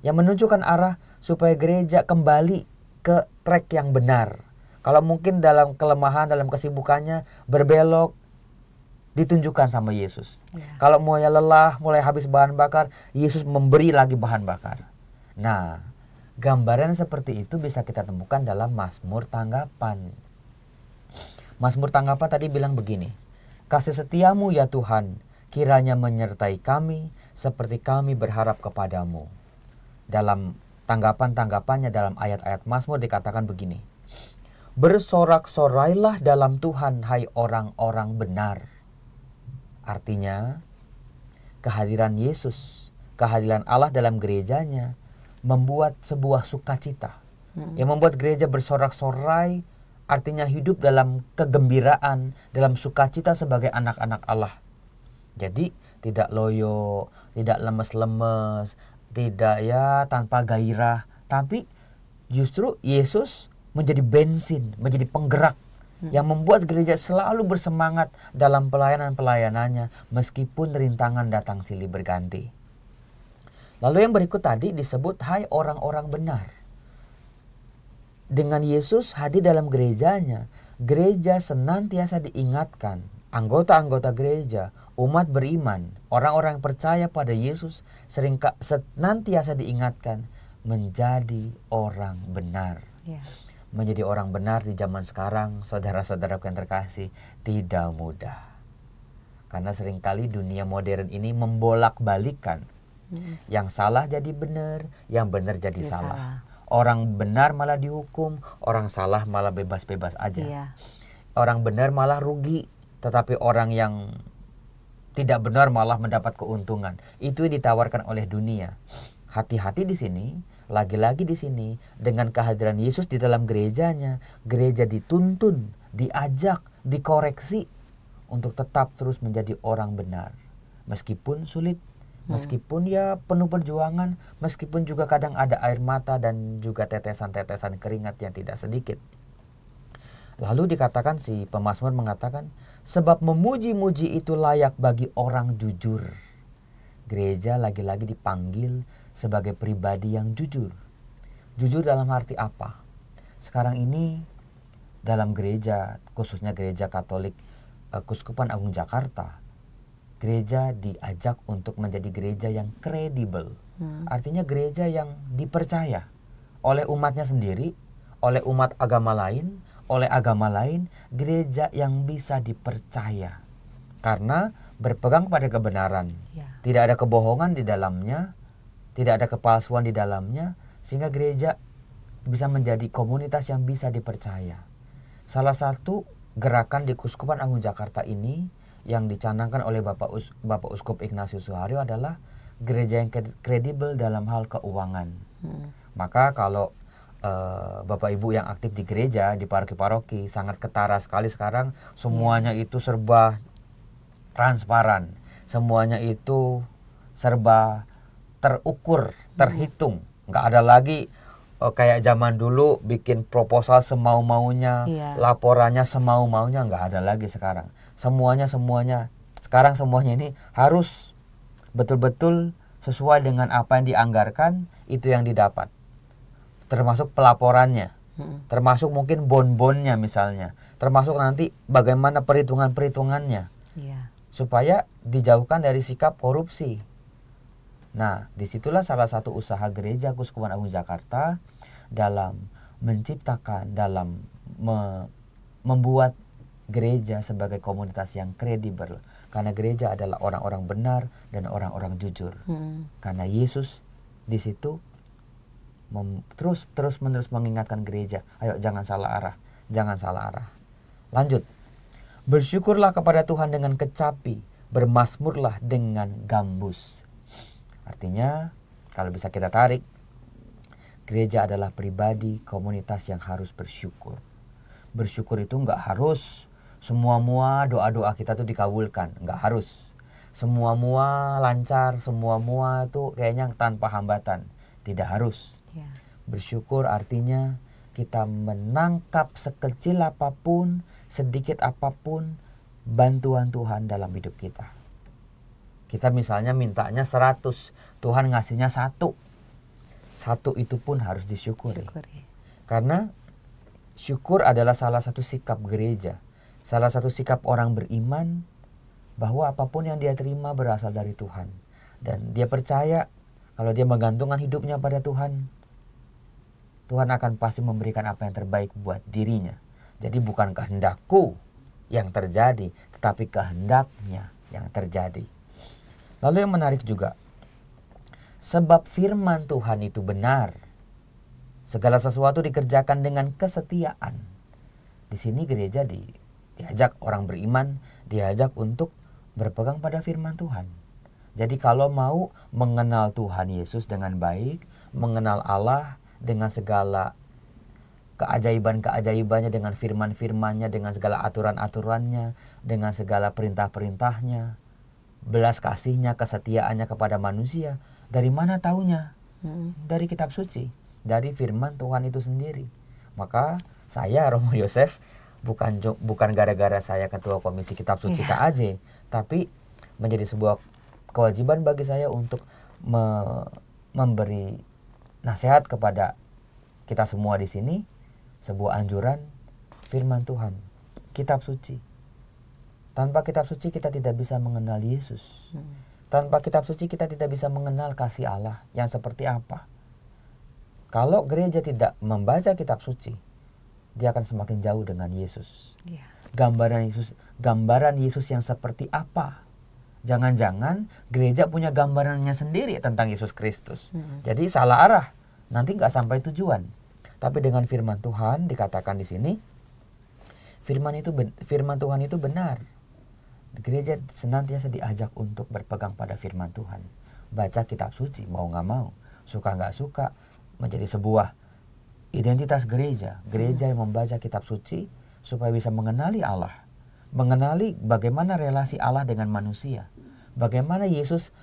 yang menunjukkan arah supaya gereja kembali ke track yang benar. Kalau mungkin dalam kelemahan, dalam kesibukannya berbelok ditunjukkan sama Yesus. Yeah. Kalau mulai lelah, mulai habis bahan bakar, Yesus memberi lagi bahan bakar. Nah, gambaran seperti itu bisa kita temukan dalam Mazmur tanggapan. Mazmur tanggapan tadi bilang begini, Kasih setiamu ya Tuhan, kiranya menyertai kami seperti kami berharap kepadamu. Dalam Tanggapan-tanggapannya dalam ayat-ayat Mazmur dikatakan begini. Bersorak-sorailah dalam Tuhan hai orang-orang benar. Artinya, kehadiran Yesus, kehadiran Allah dalam gerejanya membuat sebuah sukacita. Hmm. Yang membuat gereja bersorak-sorai artinya hidup dalam kegembiraan, dalam sukacita sebagai anak-anak Allah. Jadi, tidak loyo, tidak lemes-lemes, tidak ya tanpa gairah, tapi justru Yesus menjadi bensin, menjadi penggerak hmm. yang membuat gereja selalu bersemangat dalam pelayanan-pelayanannya meskipun rintangan datang silih berganti. Lalu yang berikut tadi disebut hai orang-orang benar. Dengan Yesus hadir dalam gerejanya, gereja senantiasa diingatkan, anggota-anggota gereja Umat beriman, orang-orang yang percaya pada Yesus sering senantiasa diingatkan menjadi orang benar. Yeah. Menjadi orang benar di zaman sekarang, saudara-saudara yang terkasih, tidak mudah. Karena seringkali dunia modern ini membolak-balikan. Mm. Yang salah jadi benar, yang benar jadi salah. salah. Orang benar malah dihukum, orang salah malah bebas-bebas aja. Yeah. Orang benar malah rugi, tetapi orang yang tidak benar malah mendapat keuntungan. Itu yang ditawarkan oleh dunia. Hati-hati di sini, lagi-lagi di sini dengan kehadiran Yesus di dalam gerejanya, gereja dituntun, diajak, dikoreksi untuk tetap terus menjadi orang benar. Meskipun sulit, hmm. meskipun ya penuh perjuangan, meskipun juga kadang ada air mata dan juga tetesan-tetesan keringat yang tidak sedikit. Lalu dikatakan si pemasmur mengatakan, Sebab memuji-muji itu layak bagi orang jujur. Gereja lagi-lagi dipanggil sebagai pribadi yang jujur. Jujur dalam arti apa? Sekarang ini dalam gereja, khususnya gereja Katolik eh, Kuskupan Agung Jakarta, gereja diajak untuk menjadi gereja yang kredibel. Hmm. Artinya gereja yang dipercaya oleh umatnya sendiri, oleh umat agama lain, oleh agama lain gereja yang bisa dipercaya karena berpegang pada kebenaran. Ya. Tidak ada kebohongan di dalamnya, tidak ada kepalsuan di dalamnya sehingga gereja bisa menjadi komunitas yang bisa dipercaya. Salah satu gerakan di Kuskupan Agung Jakarta ini yang dicanangkan oleh Bapak Us Bapak Uskup Ignatius Suharyo adalah gereja yang kredibel dalam hal keuangan. Hmm. Maka kalau Eh, bapak Ibu yang aktif di gereja, di paroki-paroki sangat ketara sekali sekarang semuanya itu serba transparan. Semuanya itu serba terukur, terhitung. Nggak ada lagi uh, kayak zaman dulu bikin proposal semau-maunya, yeah. laporannya semau-maunya nggak ada lagi sekarang. Semuanya semuanya sekarang semuanya ini harus betul-betul sesuai dengan apa yang dianggarkan itu yang didapat termasuk pelaporannya, hmm. termasuk mungkin bon-bonnya misalnya, termasuk nanti bagaimana perhitungan-perhitungannya, yeah. supaya dijauhkan dari sikap korupsi. Nah, disitulah salah satu usaha gereja Kuskupan Agung Jakarta dalam menciptakan, dalam me membuat gereja sebagai komunitas yang kredibel. Karena gereja adalah orang-orang benar dan orang-orang jujur. Hmm. Karena Yesus di situ terus terus menerus mengingatkan gereja, ayo jangan salah arah, jangan salah arah. Lanjut. Bersyukurlah kepada Tuhan dengan kecapi, bermasmurlah dengan gambus. Artinya, kalau bisa kita tarik, gereja adalah pribadi komunitas yang harus bersyukur. Bersyukur itu nggak harus semua-mua doa-doa kita tuh dikabulkan, nggak harus. Semua-mua lancar, semua-mua tuh kayaknya tanpa hambatan tidak harus. Ya. Bersyukur artinya kita menangkap sekecil apapun, sedikit apapun bantuan Tuhan dalam hidup kita. Kita misalnya mintanya 100, Tuhan ngasihnya satu. Satu itu pun harus disyukuri. ya. Karena syukur adalah salah satu sikap gereja. Salah satu sikap orang beriman bahwa apapun yang dia terima berasal dari Tuhan. Dan dia percaya kalau dia menggantungkan hidupnya pada Tuhan, Tuhan akan pasti memberikan apa yang terbaik buat dirinya. Jadi bukan kehendakku yang terjadi, tetapi kehendaknya yang terjadi. Lalu yang menarik juga, sebab firman Tuhan itu benar. Segala sesuatu dikerjakan dengan kesetiaan. Di sini gereja di, diajak orang beriman, diajak untuk berpegang pada firman Tuhan jadi kalau mau mengenal Tuhan Yesus dengan baik, mengenal Allah dengan segala keajaiban-keajaibannya, dengan firman-firmannya, dengan segala aturan-aturannya, dengan segala perintah-perintahnya, belas kasihnya, kesetiaannya kepada manusia. Dari mana taunya? Hmm. Dari kitab suci, dari firman Tuhan itu sendiri. Maka saya Romo Yosef bukan bukan gara-gara saya ketua komisi kitab suci yeah. KAJ, tapi menjadi sebuah kewajiban bagi saya untuk me memberi nasihat kepada kita semua di sini sebuah anjuran firman Tuhan, kitab suci. Tanpa kitab suci kita tidak bisa mengenal Yesus. Tanpa kitab suci kita tidak bisa mengenal kasih Allah yang seperti apa. Kalau gereja tidak membaca kitab suci, dia akan semakin jauh dengan Yesus. Iya. Gambaran Yesus, gambaran Yesus yang seperti apa? Jangan-jangan gereja punya gambarannya sendiri tentang Yesus Kristus. Hmm. Jadi salah arah, nanti nggak sampai tujuan. Tapi dengan firman Tuhan dikatakan di sini, firman itu firman Tuhan itu benar. Gereja senantiasa diajak untuk berpegang pada firman Tuhan. Baca kitab suci mau nggak mau, suka nggak suka menjadi sebuah identitas gereja. Gereja hmm. yang membaca kitab suci supaya bisa mengenali Allah mengenali bagaimana relasi Allah dengan manusia, bagaimana Yesus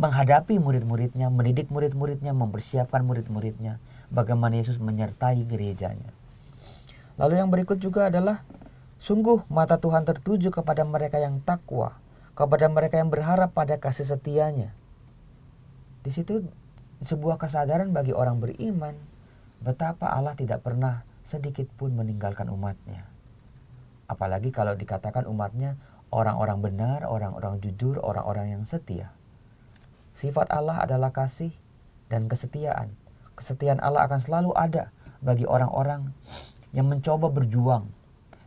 menghadapi murid-muridnya, mendidik murid-muridnya, mempersiapkan murid-muridnya, bagaimana Yesus menyertai gerejanya. Lalu yang berikut juga adalah sungguh mata Tuhan tertuju kepada mereka yang takwa, kepada mereka yang berharap pada kasih setianya. Di situ sebuah kesadaran bagi orang beriman betapa Allah tidak pernah sedikit pun meninggalkan umatnya. Apalagi kalau dikatakan umatnya orang-orang benar, orang-orang jujur, orang-orang yang setia. Sifat Allah adalah kasih dan kesetiaan. Kesetiaan Allah akan selalu ada bagi orang-orang yang mencoba berjuang.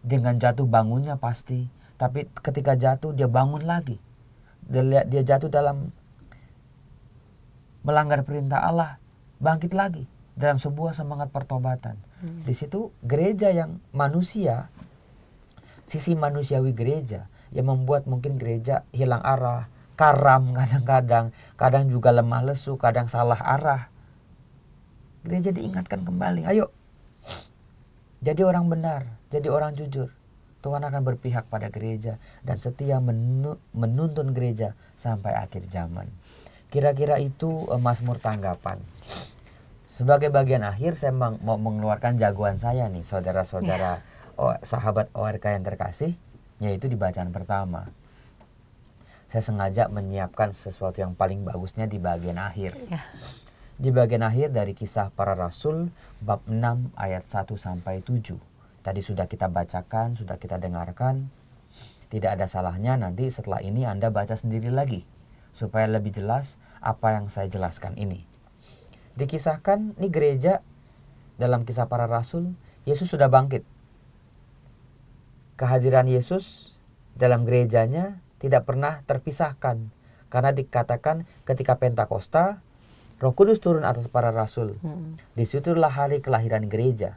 Dengan jatuh bangunnya pasti, tapi ketika jatuh dia bangun lagi. Dia, jatuh dalam melanggar perintah Allah, bangkit lagi dalam sebuah semangat pertobatan. Hmm. Di situ gereja yang manusia sisi manusiawi gereja yang membuat mungkin gereja hilang arah, karam kadang-kadang, kadang juga lemah lesu, kadang salah arah. Gereja diingatkan kembali, ayo. Jadi orang benar, jadi orang jujur. Tuhan akan berpihak pada gereja dan setia menuntun gereja sampai akhir zaman. Kira-kira itu emas eh, Mazmur tanggapan. Sebagai bagian akhir saya mau mengeluarkan jagoan saya nih saudara-saudara. Yeah sahabat ORK yang terkasih yaitu di bacaan pertama saya sengaja menyiapkan sesuatu yang paling bagusnya di bagian akhir ya. di bagian akhir dari kisah para rasul bab 6 ayat 1 sampai 7 tadi sudah kita bacakan sudah kita dengarkan tidak ada salahnya nanti setelah ini Anda baca sendiri lagi supaya lebih jelas apa yang saya jelaskan ini. Dikisahkan ini gereja dalam kisah para rasul Yesus sudah bangkit kehadiran Yesus dalam gerejanya tidak pernah terpisahkan karena dikatakan ketika Pentakosta Roh Kudus turun atas para rasul. Hmm. Disitulah hari kelahiran gereja.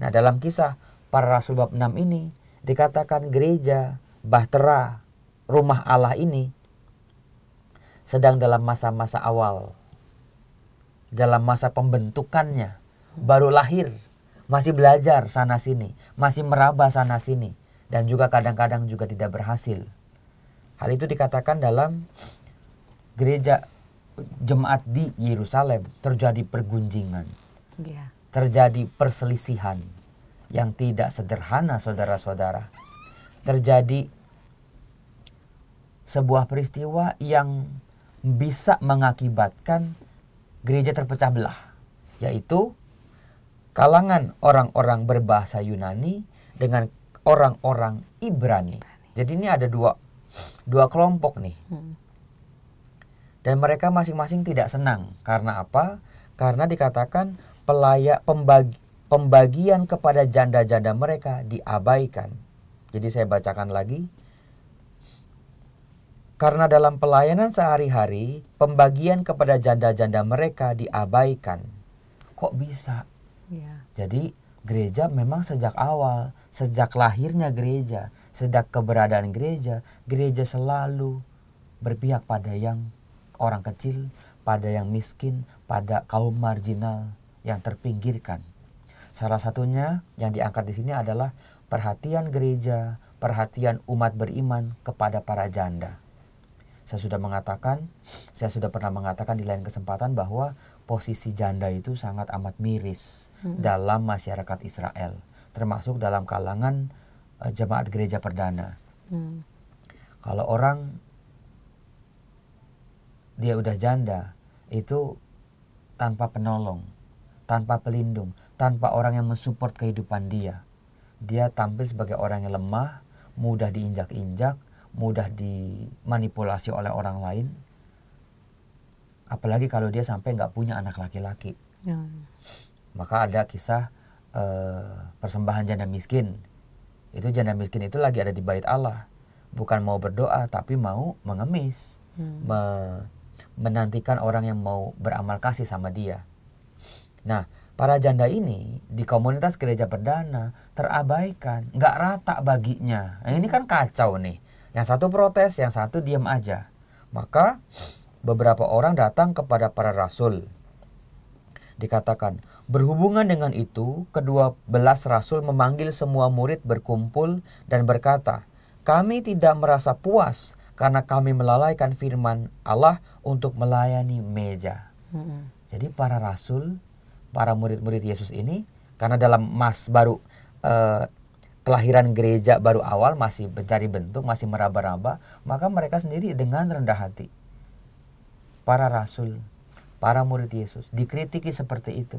Nah, dalam kisah para rasul bab 6 ini dikatakan gereja bahtera rumah Allah ini sedang dalam masa-masa awal. Dalam masa pembentukannya, baru lahir, masih belajar sana sini, masih meraba sana sini dan juga kadang-kadang juga tidak berhasil. Hal itu dikatakan dalam gereja jemaat di Yerusalem terjadi pergunjingan, iya. terjadi perselisihan yang tidak sederhana, saudara-saudara. Terjadi sebuah peristiwa yang bisa mengakibatkan gereja terpecah belah, yaitu kalangan orang-orang berbahasa Yunani dengan orang-orang Ibrani. Jadi ini ada dua dua kelompok nih. Hmm. Dan mereka masing-masing tidak senang karena apa? Karena dikatakan pelayak pembagi, pembagian kepada janda-janda mereka diabaikan. Jadi saya bacakan lagi. Karena dalam pelayanan sehari-hari, pembagian kepada janda-janda mereka diabaikan. Kok bisa? Ya. Jadi gereja memang sejak awal sejak lahirnya gereja, sejak keberadaan gereja, gereja selalu berpihak pada yang orang kecil, pada yang miskin, pada kaum marginal yang terpinggirkan. Salah satunya yang diangkat di sini adalah perhatian gereja, perhatian umat beriman kepada para janda. Saya sudah mengatakan, saya sudah pernah mengatakan di lain kesempatan bahwa posisi janda itu sangat amat miris hmm. dalam masyarakat Israel termasuk dalam kalangan uh, jemaat gereja perdana. Hmm. Kalau orang dia udah janda itu tanpa penolong, tanpa pelindung, tanpa orang yang mensupport kehidupan dia. Dia tampil sebagai orang yang lemah, mudah diinjak-injak, mudah dimanipulasi oleh orang lain. Apalagi kalau dia sampai nggak punya anak laki-laki. Hmm. Maka ada kisah Eh, persembahan janda miskin. Itu janda miskin itu lagi ada di bait Allah, bukan mau berdoa tapi mau mengemis, hmm. me menantikan orang yang mau beramal kasih sama dia. Nah, para janda ini di komunitas gereja perdana terabaikan, nggak rata baginya. Nah, ini kan kacau nih. Yang satu protes, yang satu diam aja. Maka beberapa orang datang kepada para rasul. Dikatakan, Berhubungan dengan itu, kedua belas rasul memanggil semua murid berkumpul dan berkata, "Kami tidak merasa puas karena kami melalaikan firman Allah untuk melayani meja." Hmm. Jadi para rasul, para murid-murid Yesus ini karena dalam mas baru eh, kelahiran gereja baru awal masih mencari bentuk, masih meraba-raba, maka mereka sendiri dengan rendah hati para rasul, para murid Yesus dikritiki seperti itu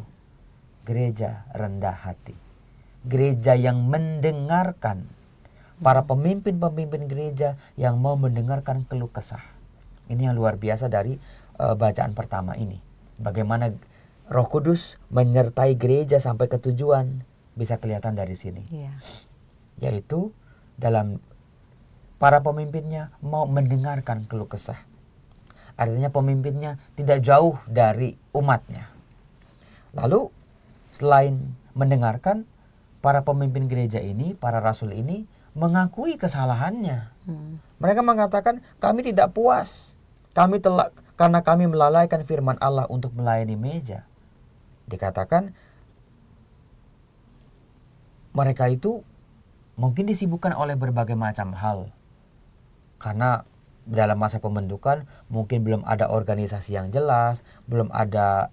gereja rendah hati. Gereja yang mendengarkan para pemimpin-pemimpin gereja yang mau mendengarkan keluh kesah. Ini yang luar biasa dari uh, bacaan pertama ini. Bagaimana Roh Kudus menyertai gereja sampai ke tujuan bisa kelihatan dari sini. Yeah. Yaitu dalam para pemimpinnya mau mendengarkan keluh kesah. Artinya pemimpinnya tidak jauh dari umatnya. Lalu Selain mendengarkan, para pemimpin gereja ini, para rasul ini mengakui kesalahannya. Hmm. Mereka mengatakan, "Kami tidak puas. Kami telah karena kami melalaikan firman Allah untuk melayani meja." Dikatakan mereka itu mungkin disibukkan oleh berbagai macam hal. Karena dalam masa pembentukan mungkin belum ada organisasi yang jelas, belum ada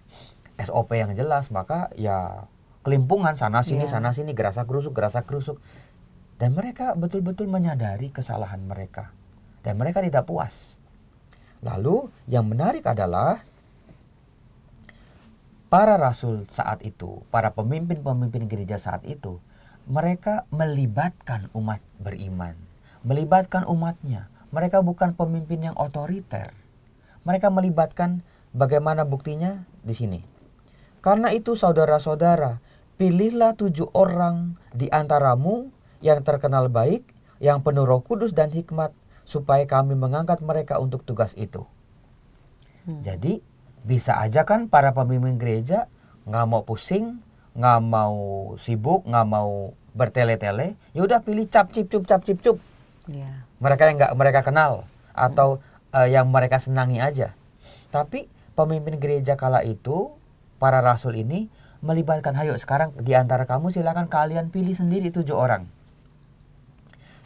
SOP yang jelas maka ya kelimpungan sana sini yeah. sana sini gerasa kerusuk gerasa kerusuk dan mereka betul-betul menyadari kesalahan mereka dan mereka tidak puas. Lalu yang menarik adalah para rasul saat itu, para pemimpin-pemimpin gereja saat itu, mereka melibatkan umat beriman, melibatkan umatnya. Mereka bukan pemimpin yang otoriter. Mereka melibatkan bagaimana buktinya di sini. Karena itu saudara-saudara, pilihlah tujuh orang di antaramu yang terkenal baik, yang penuh roh kudus dan hikmat, supaya kami mengangkat mereka untuk tugas itu. Hmm. Jadi bisa aja kan para pemimpin gereja nggak mau pusing, nggak mau sibuk, nggak mau bertele-tele, yaudah pilih cap cip cup cap cip cup. Yeah. Mereka yang nggak mereka kenal atau hmm. uh, yang mereka senangi aja. Tapi pemimpin gereja kala itu para rasul ini melibatkan hayo sekarang di antara kamu silakan kalian pilih sendiri tujuh orang.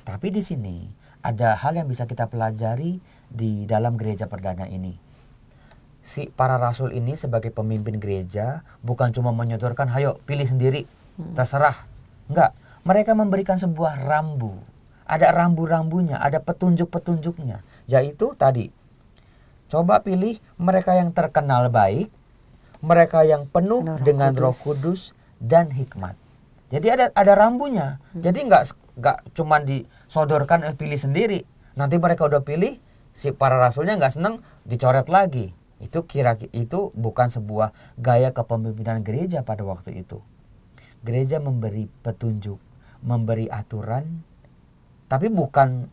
Tapi di sini ada hal yang bisa kita pelajari di dalam gereja perdana ini. Si para rasul ini sebagai pemimpin gereja bukan cuma menyodorkan hayo pilih sendiri hmm. terserah. Enggak, mereka memberikan sebuah rambu. Ada rambu-rambunya, ada petunjuk-petunjuknya, yaitu tadi Coba pilih mereka yang terkenal baik, mereka yang penuh, penuh dengan Roh Kudus dan hikmat. Jadi ada ada rambunya. Hmm. Jadi nggak nggak cuma disodorkan eh, pilih sendiri. Nanti mereka udah pilih si para rasulnya nggak seneng dicoret lagi. Itu kira itu bukan sebuah gaya kepemimpinan gereja pada waktu itu. Gereja memberi petunjuk, memberi aturan, tapi bukan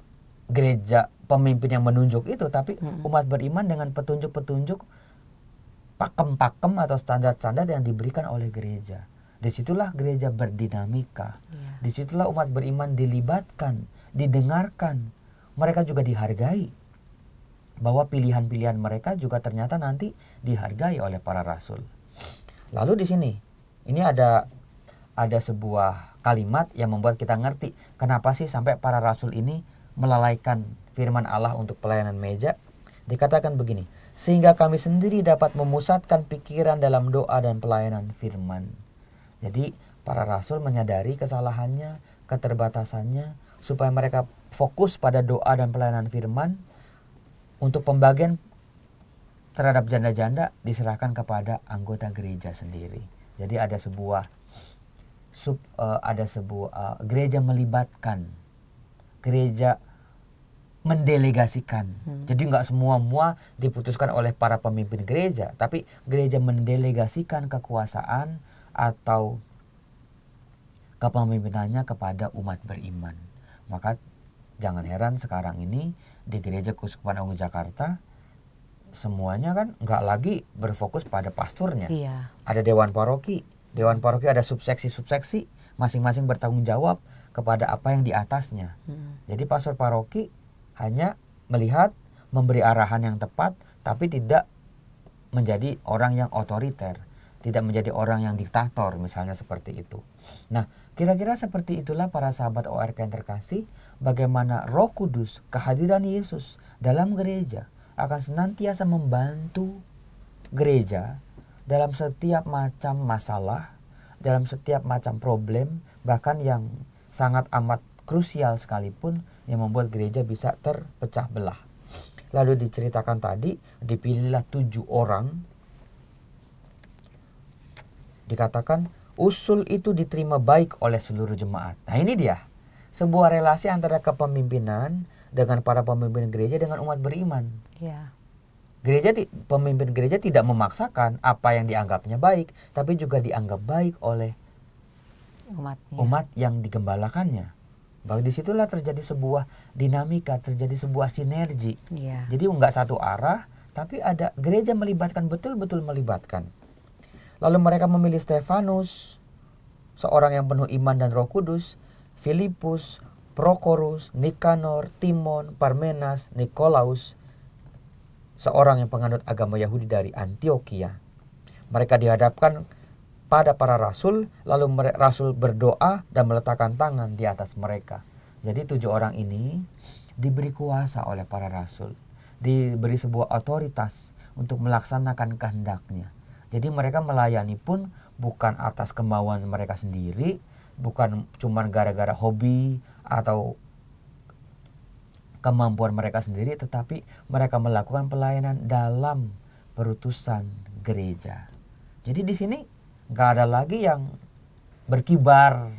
gereja pemimpin yang menunjuk itu, tapi hmm. umat beriman dengan petunjuk-petunjuk pakem-pakem atau standar-standar yang diberikan oleh gereja. Disitulah gereja berdinamika. Yeah. Disitulah umat beriman dilibatkan, didengarkan. Mereka juga dihargai. Bahwa pilihan-pilihan mereka juga ternyata nanti dihargai oleh para rasul. Lalu di sini, ini ada ada sebuah kalimat yang membuat kita ngerti kenapa sih sampai para rasul ini melalaikan firman Allah untuk pelayanan meja. Dikatakan begini, sehingga kami sendiri dapat memusatkan pikiran dalam doa dan pelayanan firman. Jadi, para rasul menyadari kesalahannya, keterbatasannya, supaya mereka fokus pada doa dan pelayanan firman untuk pembagian terhadap janda-janda diserahkan kepada anggota gereja sendiri. Jadi ada sebuah sub uh, ada sebuah uh, gereja melibatkan gereja mendelegasikan. Hmm. Jadi nggak semua-mua diputuskan oleh para pemimpin gereja, tapi gereja mendelegasikan kekuasaan atau kepemimpinannya kepada umat beriman. Maka jangan heran sekarang ini di gereja Kuskupan Agung Jakarta semuanya kan nggak lagi berfokus pada pasturnya. Iya. Ada dewan paroki, dewan paroki ada subseksi-subseksi, masing-masing bertanggung jawab kepada apa yang di atasnya. Hmm. Jadi pastor paroki hanya melihat, memberi arahan yang tepat, tapi tidak menjadi orang yang otoriter, tidak menjadi orang yang diktator, misalnya seperti itu. Nah, kira-kira seperti itulah para sahabat ORK yang terkasih, bagaimana Roh Kudus, kehadiran Yesus dalam gereja akan senantiasa membantu gereja dalam setiap macam masalah, dalam setiap macam problem, bahkan yang sangat amat krusial sekalipun yang membuat gereja bisa terpecah belah. Lalu diceritakan tadi, dipilihlah tujuh orang. Dikatakan usul itu diterima baik oleh seluruh jemaat. Nah ini dia, sebuah relasi antara kepemimpinan dengan para pemimpin gereja dengan umat beriman. Ya. Gereja pemimpin gereja tidak memaksakan apa yang dianggapnya baik, tapi juga dianggap baik oleh umatnya. umat yang digembalakannya bahwa disitulah terjadi sebuah dinamika terjadi sebuah sinergi Ya. jadi nggak satu arah tapi ada gereja melibatkan betul-betul melibatkan lalu mereka memilih Stefanus seorang yang penuh iman dan Roh Kudus Filipus Prokorus Nikanor Timon Parmenas Nikolaus seorang yang penganut agama Yahudi dari Antioquia mereka dihadapkan pada para rasul, lalu rasul berdoa dan meletakkan tangan di atas mereka. Jadi tujuh orang ini diberi kuasa oleh para rasul, diberi sebuah otoritas untuk melaksanakan kehendaknya. Jadi mereka melayani pun bukan atas kemauan mereka sendiri, bukan cuma gara-gara hobi atau kemampuan mereka sendiri, tetapi mereka melakukan pelayanan dalam perutusan gereja. Jadi di sini nggak ada lagi yang berkibar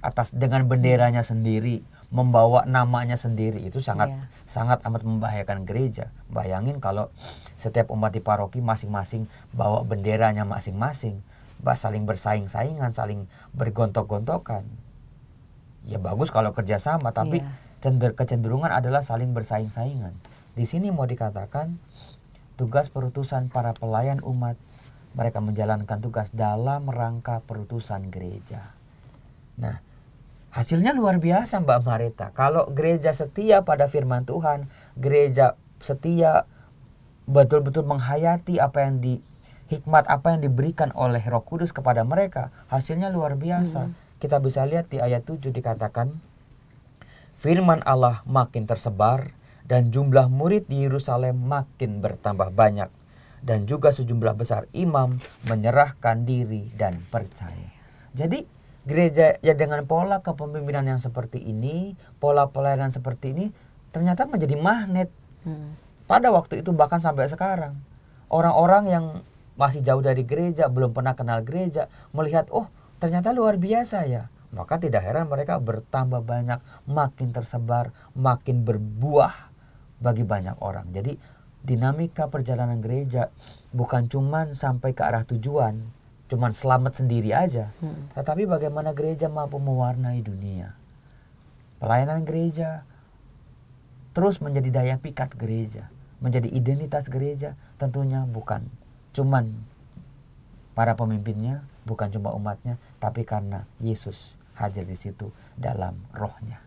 atas dengan benderanya sendiri membawa namanya sendiri itu sangat yeah. sangat amat membahayakan gereja. Bayangin kalau setiap umat di paroki masing-masing bawa benderanya masing-masing, saling bersaing-saingan, saling bergontok-gontokan. Ya bagus kalau kerjasama, tapi yeah. cender kecenderungan adalah saling bersaing-saingan. Di sini mau dikatakan tugas perutusan para pelayan umat mereka menjalankan tugas dalam rangka perutusan gereja. Nah, hasilnya luar biasa Mbak Marita. Kalau gereja setia pada firman Tuhan, gereja setia betul-betul menghayati apa yang di hikmat apa yang diberikan oleh Roh Kudus kepada mereka, hasilnya luar biasa. Hmm. Kita bisa lihat di ayat 7 dikatakan firman Allah makin tersebar dan jumlah murid di Yerusalem makin bertambah banyak dan juga sejumlah besar imam menyerahkan diri dan percaya. Jadi gereja ya dengan pola kepemimpinan yang seperti ini, pola pelayanan seperti ini ternyata menjadi magnet. Hmm. Pada waktu itu bahkan sampai sekarang orang-orang yang masih jauh dari gereja, belum pernah kenal gereja, melihat oh ternyata luar biasa ya. Maka tidak heran mereka bertambah banyak, makin tersebar, makin berbuah bagi banyak orang. Jadi dinamika perjalanan gereja bukan cuman sampai ke arah tujuan, cuman selamat sendiri aja, hmm. tetapi bagaimana gereja mampu mewarnai dunia. Pelayanan gereja terus menjadi daya pikat gereja, menjadi identitas gereja, tentunya bukan cuman para pemimpinnya, bukan cuma umatnya, tapi karena Yesus hadir di situ dalam rohnya.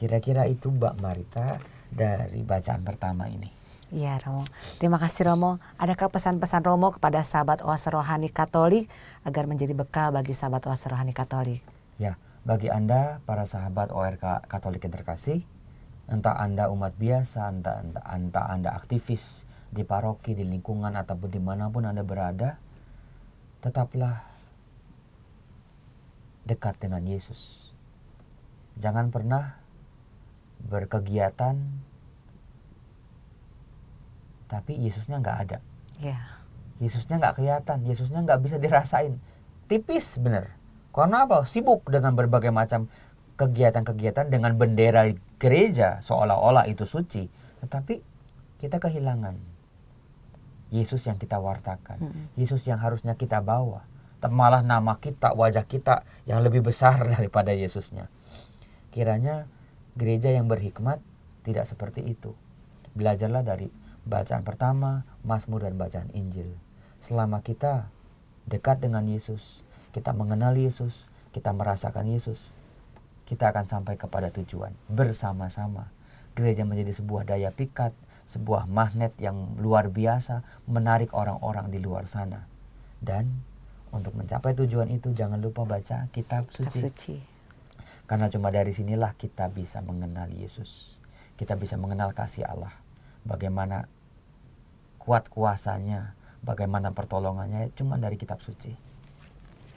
Kira-kira itu Mbak Marita dari bacaan pertama ini. Iya Romo. Terima kasih Romo. Adakah pesan-pesan Romo kepada sahabat oase rohani Katolik agar menjadi bekal bagi sahabat oase rohani Katolik? Ya, bagi Anda para sahabat ORK Katolik yang terkasih, entah Anda umat biasa, entah, entah, entah Anda aktivis di paroki, di lingkungan, ataupun dimanapun Anda berada, tetaplah dekat dengan Yesus. Jangan pernah berkegiatan tapi Yesusnya nggak ada yeah. Yesusnya nggak kelihatan Yesusnya nggak bisa dirasain tipis bener karena apa sibuk dengan berbagai macam kegiatan-kegiatan dengan bendera gereja seolah-olah itu suci tetapi kita kehilangan Yesus yang kita wartakan mm -hmm. Yesus yang harusnya kita bawa malah nama kita, wajah kita yang lebih besar daripada Yesusnya. Kiranya gereja yang berhikmat tidak seperti itu. Belajarlah dari bacaan pertama, Mazmur dan bacaan Injil. Selama kita dekat dengan Yesus, kita mengenal Yesus, kita merasakan Yesus, kita akan sampai kepada tujuan bersama-sama. Gereja menjadi sebuah daya pikat, sebuah magnet yang luar biasa menarik orang-orang di luar sana. Dan untuk mencapai tujuan itu jangan lupa baca kitab suci. suci. Karena cuma dari sinilah kita bisa mengenal Yesus. Kita bisa mengenal kasih Allah bagaimana kuat kuasanya, bagaimana pertolongannya cuma dari kitab suci.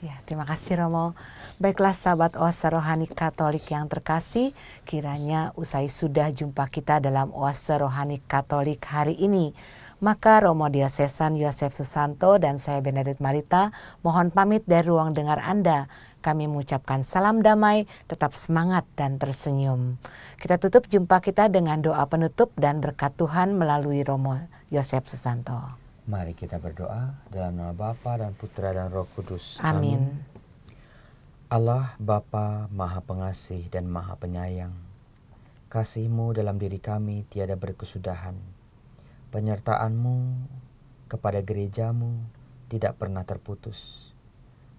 Ya, terima kasih Romo. Baiklah sahabat Oase Rohani Katolik yang terkasih, kiranya usai sudah jumpa kita dalam Oase Rohani Katolik hari ini. Maka Romo Diosesan Yosef Susanto dan saya Benedict Marita mohon pamit dari ruang dengar Anda. Kami mengucapkan salam damai, tetap semangat dan tersenyum. Kita tutup jumpa kita dengan doa penutup dan berkat Tuhan melalui Romo Yosef Susanto. Mari kita berdoa dalam nama Bapa dan Putra dan Roh Kudus. Amin. Amin. Allah Bapa Maha Pengasih dan Maha Penyayang, kasihmu dalam diri kami tiada berkesudahan. Penyertaanmu kepada gerejamu tidak pernah terputus.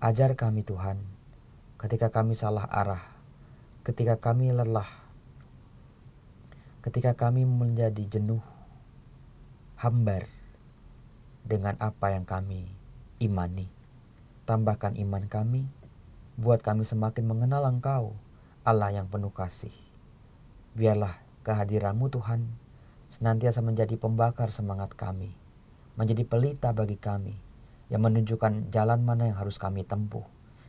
Ajar kami Tuhan, ketika kami salah arah, ketika kami lelah, ketika kami menjadi jenuh, hambar dengan apa yang kami imani. Tambahkan iman kami, buat kami semakin mengenal Engkau, Allah yang penuh kasih. Biarlah kehadiranmu Tuhan senantiasa menjadi pembakar semangat kami, menjadi pelita bagi kami, yang menunjukkan jalan mana yang harus kami tempuh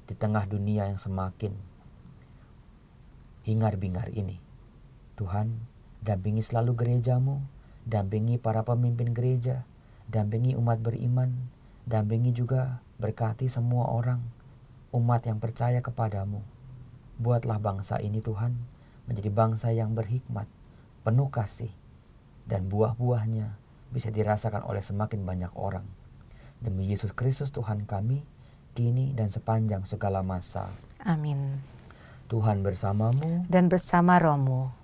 di tengah dunia yang semakin hingar-bingar ini. Tuhan, dampingi selalu gerejamu, dampingi para pemimpin gereja, dampingi umat beriman, dampingi juga berkati semua orang, umat yang percaya kepadamu. Buatlah bangsa ini Tuhan menjadi bangsa yang berhikmat, penuh kasih, dan buah-buahnya bisa dirasakan oleh semakin banyak orang. Demi Yesus Kristus Tuhan kami, kini dan sepanjang segala masa. Amin. Tuhan bersamamu dan bersama Romo.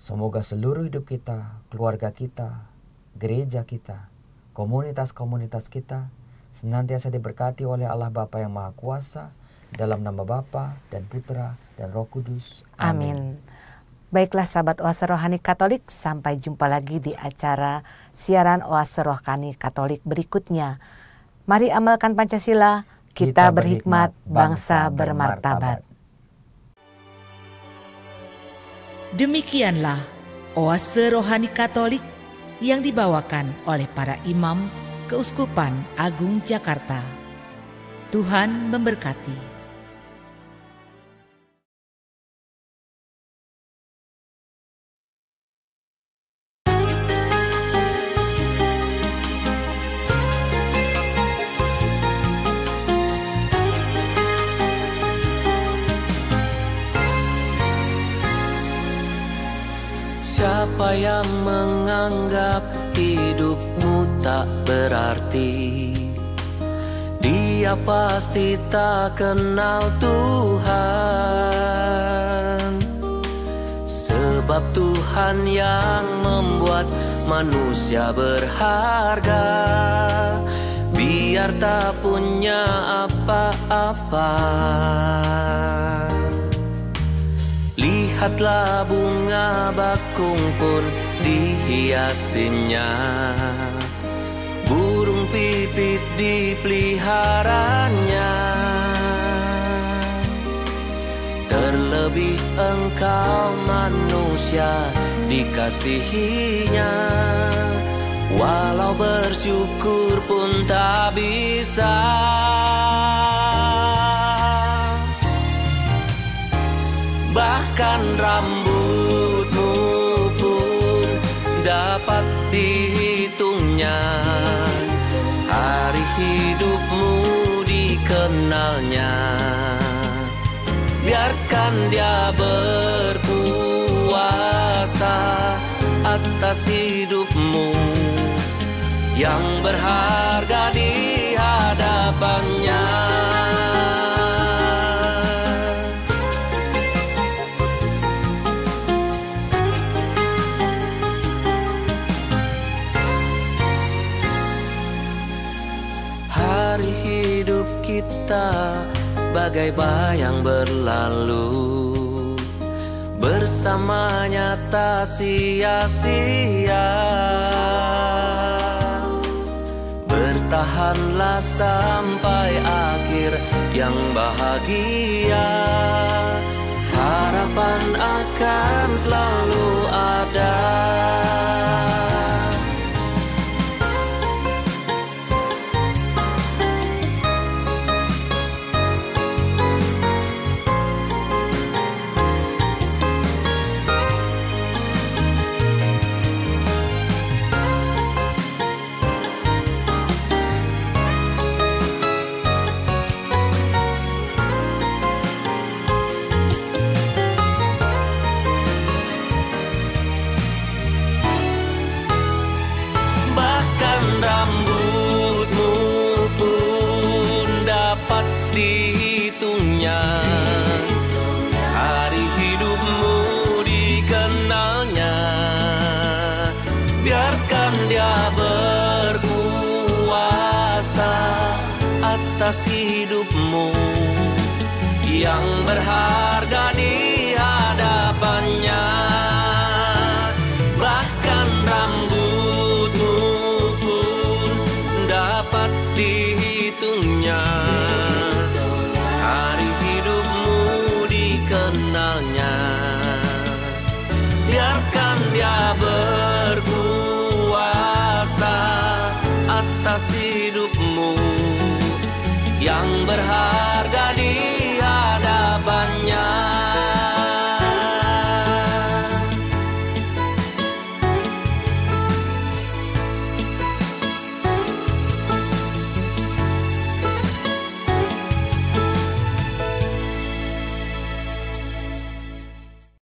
Semoga seluruh hidup kita, keluarga kita, gereja kita, komunitas-komunitas kita senantiasa diberkati oleh Allah Bapa yang Maha Kuasa dalam nama Bapa dan Putra dan Roh Kudus. Amin. Amin. Baiklah sahabat Oase Rohani Katolik, sampai jumpa lagi di acara siaran Oase Rohani Katolik berikutnya. Mari amalkan Pancasila, kita berhikmat, bangsa bermartabat. Demikianlah oase rohani Katolik yang dibawakan oleh para imam Keuskupan Agung Jakarta. Tuhan memberkati. Siapa yang menganggap hidupmu tak berarti Dia pasti tak kenal Tuhan Sebab Tuhan yang membuat manusia berharga Biar tak punya apa-apa Lihatlah bunga bakung pun dihiasinya Burung pipit dipeliharanya Terlebih engkau manusia dikasihinya Walau bersyukur pun tak bisa bahkan rambutmu pun dapat dihitungnya hari hidupmu dikenalnya biarkan dia berkuasa atas hidupmu yang berharga di hadapannya. bagai bayang berlalu Bersamanya tak sia-sia Bertahanlah sampai akhir yang bahagia Harapan akan selalu ada